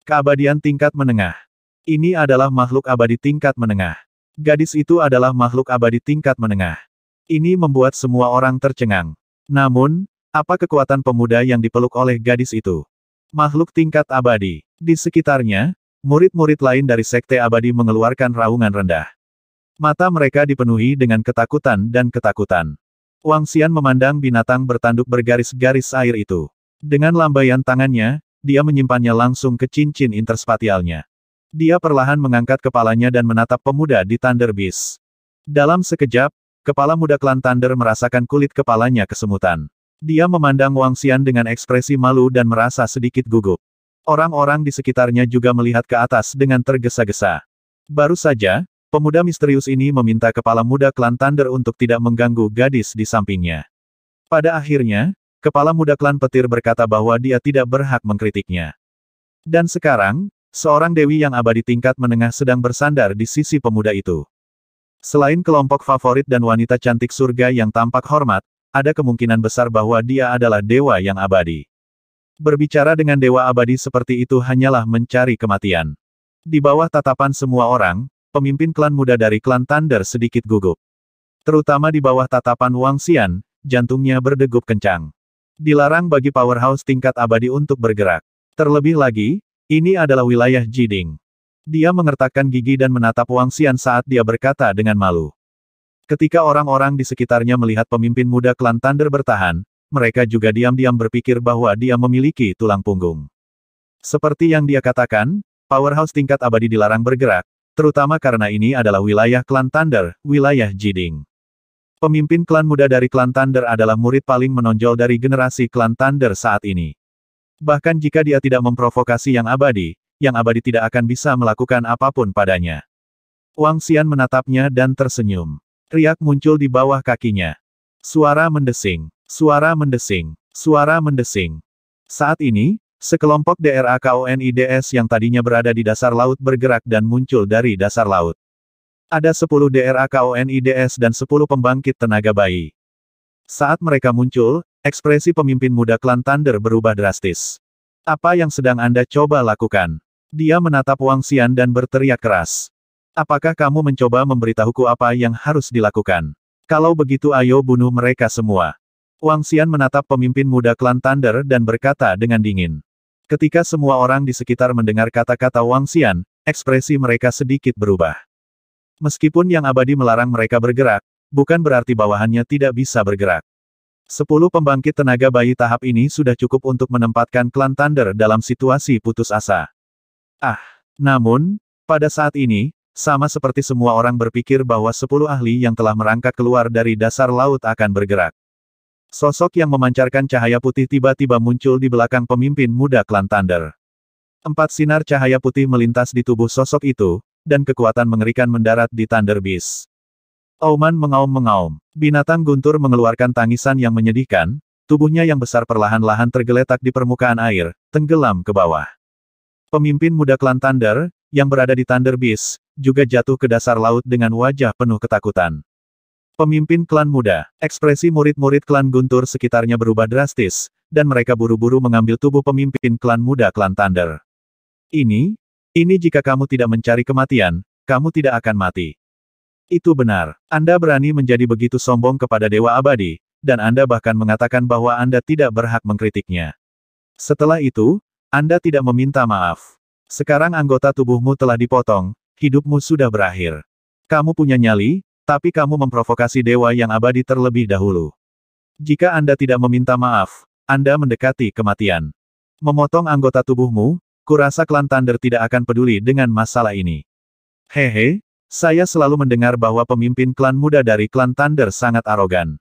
Keabadian tingkat menengah. Ini adalah makhluk abadi tingkat menengah. Gadis itu adalah makhluk abadi tingkat menengah. Ini membuat semua orang tercengang. Namun, apa kekuatan pemuda yang dipeluk oleh gadis itu? Makhluk tingkat abadi. Di sekitarnya, Murid-murid lain dari Sekte Abadi mengeluarkan raungan rendah. Mata mereka dipenuhi dengan ketakutan dan ketakutan. Wang Xian memandang binatang bertanduk bergaris-garis air itu. Dengan lambaian tangannya, dia menyimpannya langsung ke cincin interspatialnya. Dia perlahan mengangkat kepalanya dan menatap pemuda di Thunder Beast. Dalam sekejap, kepala muda klan Thunder merasakan kulit kepalanya kesemutan. Dia memandang Wang Xian dengan ekspresi malu dan merasa sedikit gugup. Orang-orang di sekitarnya juga melihat ke atas dengan tergesa-gesa. Baru saja, pemuda misterius ini meminta kepala muda klan Thunder untuk tidak mengganggu gadis di sampingnya. Pada akhirnya, kepala muda klan petir berkata bahwa dia tidak berhak mengkritiknya. Dan sekarang, seorang dewi yang abadi tingkat menengah sedang bersandar di sisi pemuda itu. Selain kelompok favorit dan wanita cantik surga yang tampak hormat, ada kemungkinan besar bahwa dia adalah dewa yang abadi. Berbicara dengan dewa abadi seperti itu hanyalah mencari kematian. Di bawah tatapan semua orang, pemimpin klan muda dari klan Thunder sedikit gugup. Terutama di bawah tatapan Wang Xian, jantungnya berdegup kencang. Dilarang bagi powerhouse tingkat abadi untuk bergerak. Terlebih lagi, ini adalah wilayah Jiding. Dia mengertakkan gigi dan menatap Wang Xian saat dia berkata dengan malu. Ketika orang-orang di sekitarnya melihat pemimpin muda klan Thunder bertahan, mereka juga diam-diam berpikir bahwa dia memiliki tulang punggung. Seperti yang dia katakan, powerhouse tingkat abadi dilarang bergerak, terutama karena ini adalah wilayah klan Thunder, wilayah Jiding. Pemimpin klan muda dari klan Thunder adalah murid paling menonjol dari generasi klan Thunder saat ini. Bahkan jika dia tidak memprovokasi yang abadi, yang abadi tidak akan bisa melakukan apapun padanya. Wang Xian menatapnya dan tersenyum. Riak muncul di bawah kakinya. Suara mendesing. Suara mendesing. Suara mendesing. Saat ini, sekelompok DRAKONIDS yang tadinya berada di dasar laut bergerak dan muncul dari dasar laut. Ada 10 DRAKONIDS dan 10 pembangkit tenaga bayi. Saat mereka muncul, ekspresi pemimpin muda klan Thunder berubah drastis. Apa yang sedang Anda coba lakukan? Dia menatap Wang Xian dan berteriak keras. Apakah kamu mencoba memberitahuku apa yang harus dilakukan? Kalau begitu ayo bunuh mereka semua. Wang Xian menatap pemimpin muda klan Thunder dan berkata dengan dingin. Ketika semua orang di sekitar mendengar kata-kata Wang Xian, ekspresi mereka sedikit berubah. Meskipun yang abadi melarang mereka bergerak, bukan berarti bawahannya tidak bisa bergerak. Sepuluh pembangkit tenaga bayi tahap ini sudah cukup untuk menempatkan klan Thunder dalam situasi putus asa. Ah, namun, pada saat ini, sama seperti semua orang berpikir bahwa sepuluh ahli yang telah merangkak keluar dari dasar laut akan bergerak. Sosok yang memancarkan cahaya putih tiba-tiba muncul di belakang pemimpin muda klan Thunder. Empat sinar cahaya putih melintas di tubuh sosok itu, dan kekuatan mengerikan mendarat di Thunder Beast. Auman mengaum-mengaum. Binatang guntur mengeluarkan tangisan yang menyedihkan, tubuhnya yang besar perlahan-lahan tergeletak di permukaan air, tenggelam ke bawah. Pemimpin muda klan Thunder, yang berada di Thunder Beast, juga jatuh ke dasar laut dengan wajah penuh ketakutan. Pemimpin klan muda, ekspresi murid-murid klan Guntur sekitarnya berubah drastis, dan mereka buru-buru mengambil tubuh pemimpin klan muda klan Thunder. Ini, ini jika kamu tidak mencari kematian, kamu tidak akan mati. Itu benar, Anda berani menjadi begitu sombong kepada Dewa Abadi, dan Anda bahkan mengatakan bahwa Anda tidak berhak mengkritiknya. Setelah itu, Anda tidak meminta maaf. Sekarang anggota tubuhmu telah dipotong, hidupmu sudah berakhir. Kamu punya nyali, tapi kamu memprovokasi dewa yang abadi terlebih dahulu. Jika Anda tidak meminta maaf, Anda mendekati kematian. Memotong anggota tubuhmu, kurasa klan Thunder tidak akan peduli dengan masalah ini. Hehe, saya selalu mendengar bahwa pemimpin klan muda dari klan Thunder sangat arogan.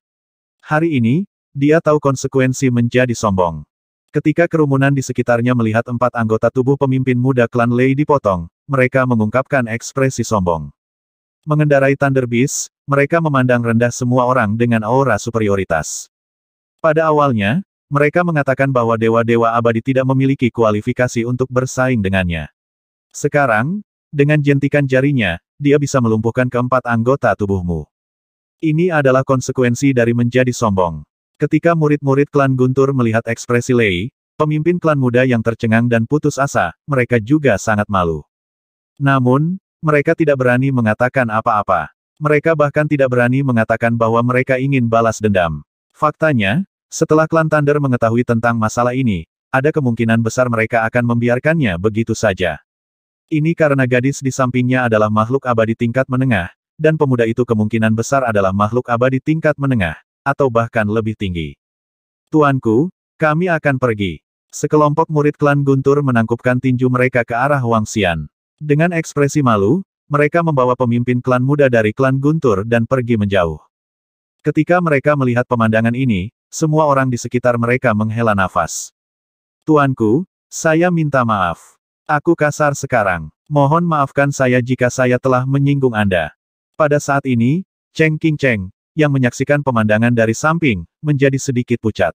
Hari ini, dia tahu konsekuensi menjadi sombong. Ketika kerumunan di sekitarnya melihat empat anggota tubuh pemimpin muda klan Lei dipotong, mereka mengungkapkan ekspresi sombong. Mengendarai Thunder Beast, mereka memandang rendah semua orang dengan aura superioritas. Pada awalnya, mereka mengatakan bahwa dewa-dewa abadi tidak memiliki kualifikasi untuk bersaing dengannya. Sekarang, dengan jentikan jarinya, dia bisa melumpuhkan keempat anggota tubuhmu. Ini adalah konsekuensi dari menjadi sombong. Ketika murid-murid klan Guntur melihat ekspresi Lei, pemimpin klan muda yang tercengang dan putus asa, mereka juga sangat malu. Namun, mereka tidak berani mengatakan apa-apa. Mereka bahkan tidak berani mengatakan bahwa mereka ingin balas dendam. Faktanya, setelah klan Thunder mengetahui tentang masalah ini, ada kemungkinan besar mereka akan membiarkannya begitu saja. Ini karena gadis di sampingnya adalah makhluk abadi tingkat menengah, dan pemuda itu kemungkinan besar adalah makhluk abadi tingkat menengah, atau bahkan lebih tinggi. Tuanku, kami akan pergi. Sekelompok murid klan Guntur menangkupkan tinju mereka ke arah Wang Xian. Dengan ekspresi malu, mereka membawa pemimpin klan muda dari klan Guntur dan pergi menjauh. Ketika mereka melihat pemandangan ini, semua orang di sekitar mereka menghela nafas. Tuanku, saya minta maaf. Aku kasar sekarang. Mohon maafkan saya jika saya telah menyinggung Anda. Pada saat ini, Cheng King Cheng, yang menyaksikan pemandangan dari samping, menjadi sedikit pucat.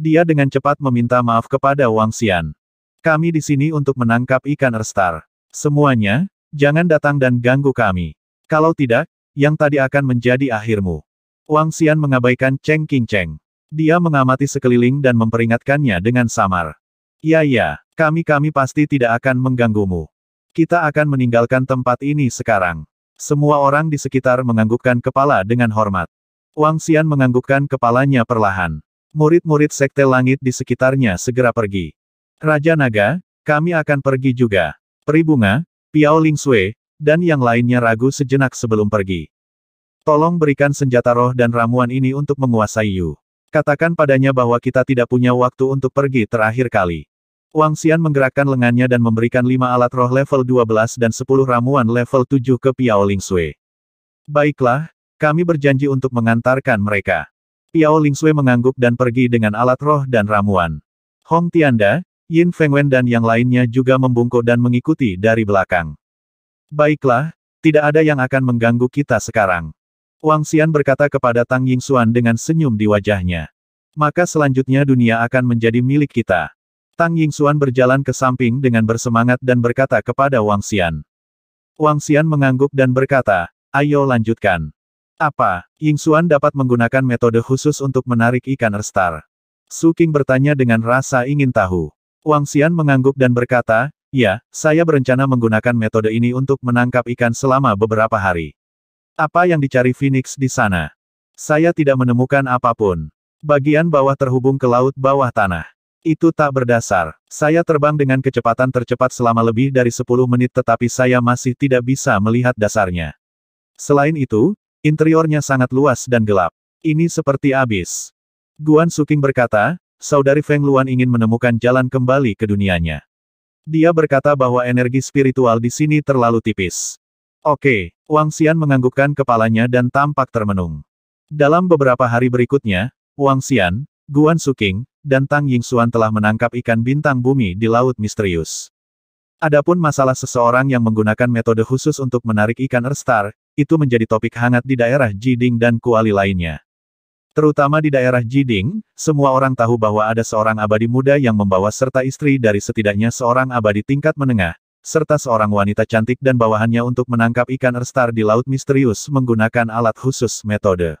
Dia dengan cepat meminta maaf kepada Wang Xian. Kami di sini untuk menangkap ikan restar. Semuanya, jangan datang dan ganggu kami. Kalau tidak, yang tadi akan menjadi akhirmu. Wang Xian mengabaikan Cheng King Cheng. Dia mengamati sekeliling dan memperingatkannya dengan samar. Ya ya, kami-kami pasti tidak akan mengganggumu. Kita akan meninggalkan tempat ini sekarang. Semua orang di sekitar menganggukkan kepala dengan hormat. Wang Xian menganggukkan kepalanya perlahan. Murid-murid sekte langit di sekitarnya segera pergi. Raja Naga, kami akan pergi juga. Peribunga, Piao Ling Sui, dan yang lainnya ragu sejenak sebelum pergi. Tolong berikan senjata roh dan ramuan ini untuk menguasai Yu. Katakan padanya bahwa kita tidak punya waktu untuk pergi terakhir kali. Wang Xian menggerakkan lengannya dan memberikan lima alat roh level 12 dan 10 ramuan level 7 ke Piao Ling Sui. Baiklah, kami berjanji untuk mengantarkan mereka. Piao Ling Sui mengangguk dan pergi dengan alat roh dan ramuan. Hong Tianda, Yin Fengwen dan yang lainnya juga membungkuk dan mengikuti dari belakang. Baiklah, tidak ada yang akan mengganggu kita sekarang. Wang Xian berkata kepada Tang Ying Xuan dengan senyum di wajahnya. Maka selanjutnya dunia akan menjadi milik kita. Tang Ying Xuan berjalan ke samping dengan bersemangat dan berkata kepada Wang Xian. Wang Xian mengangguk dan berkata, ayo lanjutkan. Apa, Ying Xuan dapat menggunakan metode khusus untuk menarik ikan restar? Su Qing bertanya dengan rasa ingin tahu. Wang Xian mengangguk dan berkata, Ya, saya berencana menggunakan metode ini untuk menangkap ikan selama beberapa hari. Apa yang dicari Phoenix di sana? Saya tidak menemukan apapun. Bagian bawah terhubung ke laut bawah tanah. Itu tak berdasar. Saya terbang dengan kecepatan tercepat selama lebih dari 10 menit tetapi saya masih tidak bisa melihat dasarnya. Selain itu, interiornya sangat luas dan gelap. Ini seperti abis. Guan Suking berkata, saudari Feng Luan ingin menemukan jalan kembali ke dunianya. Dia berkata bahwa energi spiritual di sini terlalu tipis. Oke, Wang Xian menganggukkan kepalanya dan tampak termenung. Dalam beberapa hari berikutnya, Wang Xian, Guan Suking, dan Tang Yingxuan telah menangkap ikan bintang bumi di Laut Misterius. Adapun masalah seseorang yang menggunakan metode khusus untuk menarik ikan erstar, itu menjadi topik hangat di daerah Jiding dan Kuali lainnya. Terutama di daerah Jiding, semua orang tahu bahwa ada seorang abadi muda yang membawa serta istri dari setidaknya seorang abadi tingkat menengah, serta seorang wanita cantik dan bawahannya untuk menangkap ikan erstar di laut misterius menggunakan alat khusus metode.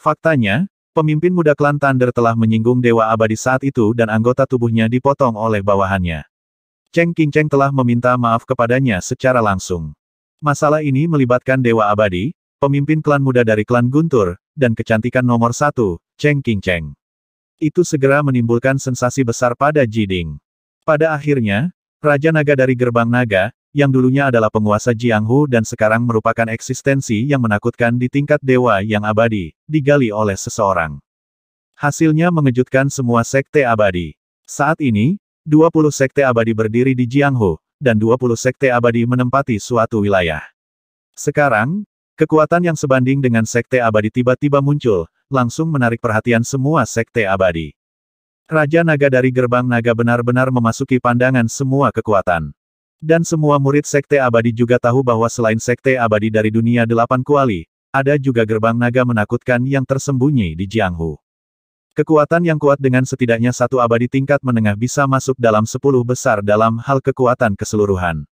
Faktanya, pemimpin muda klan Thunder telah menyinggung Dewa Abadi saat itu dan anggota tubuhnya dipotong oleh bawahannya. Cheng Qingcheng telah meminta maaf kepadanya secara langsung. Masalah ini melibatkan Dewa Abadi, pemimpin klan muda dari klan Guntur, dan kecantikan nomor satu, Cheng King Cheng. Itu segera menimbulkan sensasi besar pada Jiding. Pada akhirnya, Raja Naga dari Gerbang Naga, yang dulunya adalah penguasa Jianghu dan sekarang merupakan eksistensi yang menakutkan di tingkat dewa yang abadi, digali oleh seseorang. Hasilnya mengejutkan semua sekte abadi. Saat ini, 20 sekte abadi berdiri di Jianghu, dan 20 sekte abadi menempati suatu wilayah. Sekarang, Kekuatan yang sebanding dengan Sekte Abadi tiba-tiba muncul, langsung menarik perhatian semua Sekte Abadi. Raja Naga dari Gerbang Naga benar-benar memasuki pandangan semua kekuatan. Dan semua murid Sekte Abadi juga tahu bahwa selain Sekte Abadi dari dunia delapan kuali, ada juga Gerbang Naga menakutkan yang tersembunyi di Jianghu. Kekuatan yang kuat dengan setidaknya satu abadi tingkat menengah bisa masuk dalam sepuluh besar dalam hal kekuatan keseluruhan.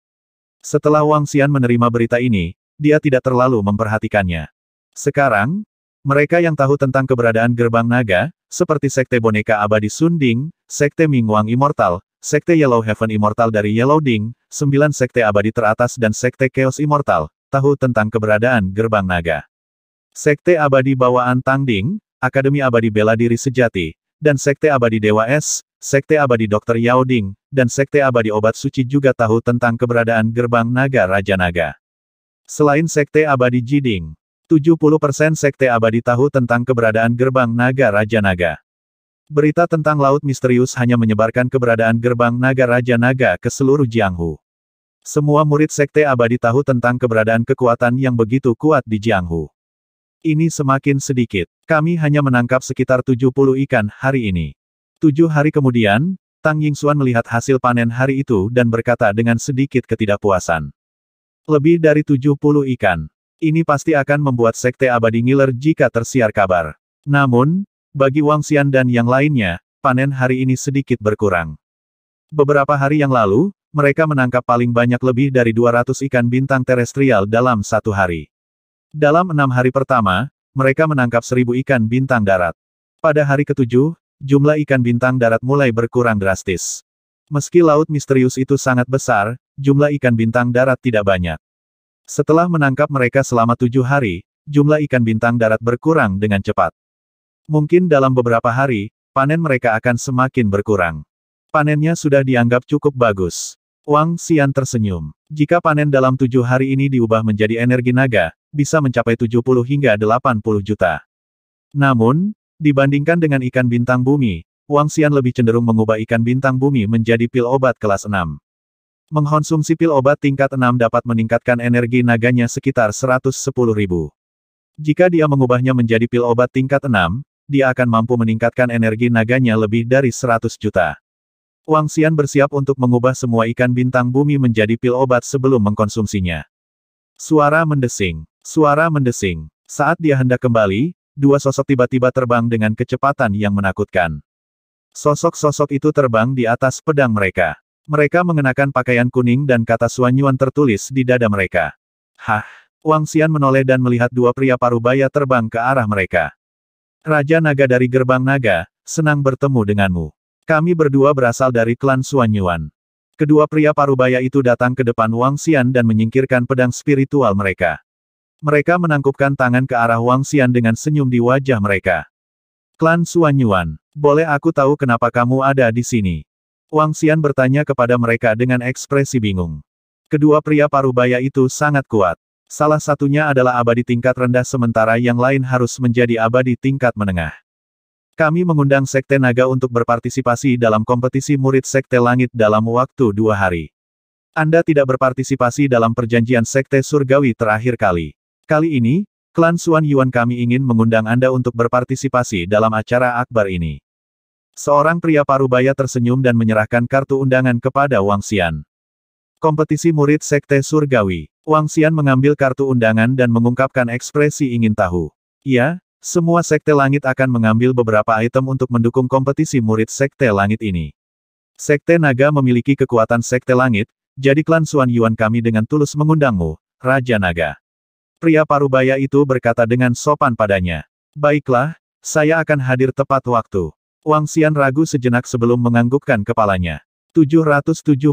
Setelah Wang Xian menerima berita ini, dia tidak terlalu memperhatikannya. Sekarang, mereka yang tahu tentang keberadaan gerbang naga, seperti Sekte Boneka Abadi Sunding, Sekte Mingguang Immortal, Sekte Yellow Heaven Immortal dari Yellow Ding, sembilan Sekte Abadi Teratas dan Sekte Chaos Immortal, tahu tentang keberadaan gerbang naga. Sekte Abadi Bawaan Tang Ding, Akademi Abadi Bela Diri Sejati, dan Sekte Abadi Dewa Es, Sekte Abadi Dokter Yao Ding, dan Sekte Abadi Obat Suci juga tahu tentang keberadaan gerbang naga Raja Naga. Selain Sekte Abadi Jiding, 70% Sekte Abadi tahu tentang keberadaan gerbang Naga Raja Naga. Berita tentang Laut Misterius hanya menyebarkan keberadaan gerbang Naga Raja Naga ke seluruh Jianghu. Semua murid Sekte Abadi tahu tentang keberadaan kekuatan yang begitu kuat di Jianghu. Ini semakin sedikit. Kami hanya menangkap sekitar 70 ikan hari ini. Tujuh hari kemudian, Tang Yingxuan melihat hasil panen hari itu dan berkata dengan sedikit ketidakpuasan. Lebih dari 70 ikan. Ini pasti akan membuat Sekte Abadi ngiler jika tersiar kabar. Namun, bagi Wang Xian dan yang lainnya, panen hari ini sedikit berkurang. Beberapa hari yang lalu, mereka menangkap paling banyak lebih dari 200 ikan bintang terestrial dalam satu hari. Dalam enam hari pertama, mereka menangkap seribu ikan bintang darat. Pada hari ketujuh, jumlah ikan bintang darat mulai berkurang drastis. Meski laut misterius itu sangat besar, jumlah ikan bintang darat tidak banyak. Setelah menangkap mereka selama tujuh hari, jumlah ikan bintang darat berkurang dengan cepat. Mungkin dalam beberapa hari, panen mereka akan semakin berkurang. Panennya sudah dianggap cukup bagus. Wang Xian tersenyum. Jika panen dalam tujuh hari ini diubah menjadi energi naga, bisa mencapai 70 hingga 80 juta. Namun, dibandingkan dengan ikan bintang bumi, Wang Xian lebih cenderung mengubah ikan bintang bumi menjadi pil obat kelas 6. Mengkonsumsi pil obat tingkat 6 dapat meningkatkan energi naganya sekitar 110 ribu. Jika dia mengubahnya menjadi pil obat tingkat 6, dia akan mampu meningkatkan energi naganya lebih dari 100 juta. Wang Xian bersiap untuk mengubah semua ikan bintang bumi menjadi pil obat sebelum mengkonsumsinya. Suara mendesing. Suara mendesing. Saat dia hendak kembali, dua sosok tiba-tiba terbang dengan kecepatan yang menakutkan. Sosok-sosok itu terbang di atas pedang mereka. Mereka mengenakan pakaian kuning dan kata Suanyuan tertulis di dada mereka. Hah! Wang Xian menoleh dan melihat dua pria parubaya terbang ke arah mereka. Raja Naga dari Gerbang Naga, senang bertemu denganmu. Kami berdua berasal dari klan Suanyuan. Kedua pria parubaya itu datang ke depan Wang Xian dan menyingkirkan pedang spiritual mereka. Mereka menangkupkan tangan ke arah Wang Xian dengan senyum di wajah mereka. Klan Suanyuan, boleh aku tahu kenapa kamu ada di sini? Wang Xian bertanya kepada mereka dengan ekspresi bingung. Kedua pria parubaya itu sangat kuat. Salah satunya adalah abadi tingkat rendah sementara yang lain harus menjadi abadi tingkat menengah. Kami mengundang Sekte Naga untuk berpartisipasi dalam kompetisi murid Sekte Langit dalam waktu dua hari. Anda tidak berpartisipasi dalam perjanjian Sekte Surgawi terakhir kali. Kali ini, klan Suan Yuan kami ingin mengundang Anda untuk berpartisipasi dalam acara akbar ini. Seorang pria parubaya tersenyum dan menyerahkan kartu undangan kepada Wang Xian. Kompetisi murid Sekte Surgawi. Wang Xian mengambil kartu undangan dan mengungkapkan ekspresi ingin tahu. Ya, semua Sekte Langit akan mengambil beberapa item untuk mendukung kompetisi murid Sekte Langit ini. Sekte Naga memiliki kekuatan Sekte Langit, jadi klan Suan Yuan kami dengan tulus mengundangmu, Raja Naga. Pria parubaya itu berkata dengan sopan padanya. Baiklah, saya akan hadir tepat waktu. Wang Xian ragu sejenak sebelum menganggukkan kepalanya. 770.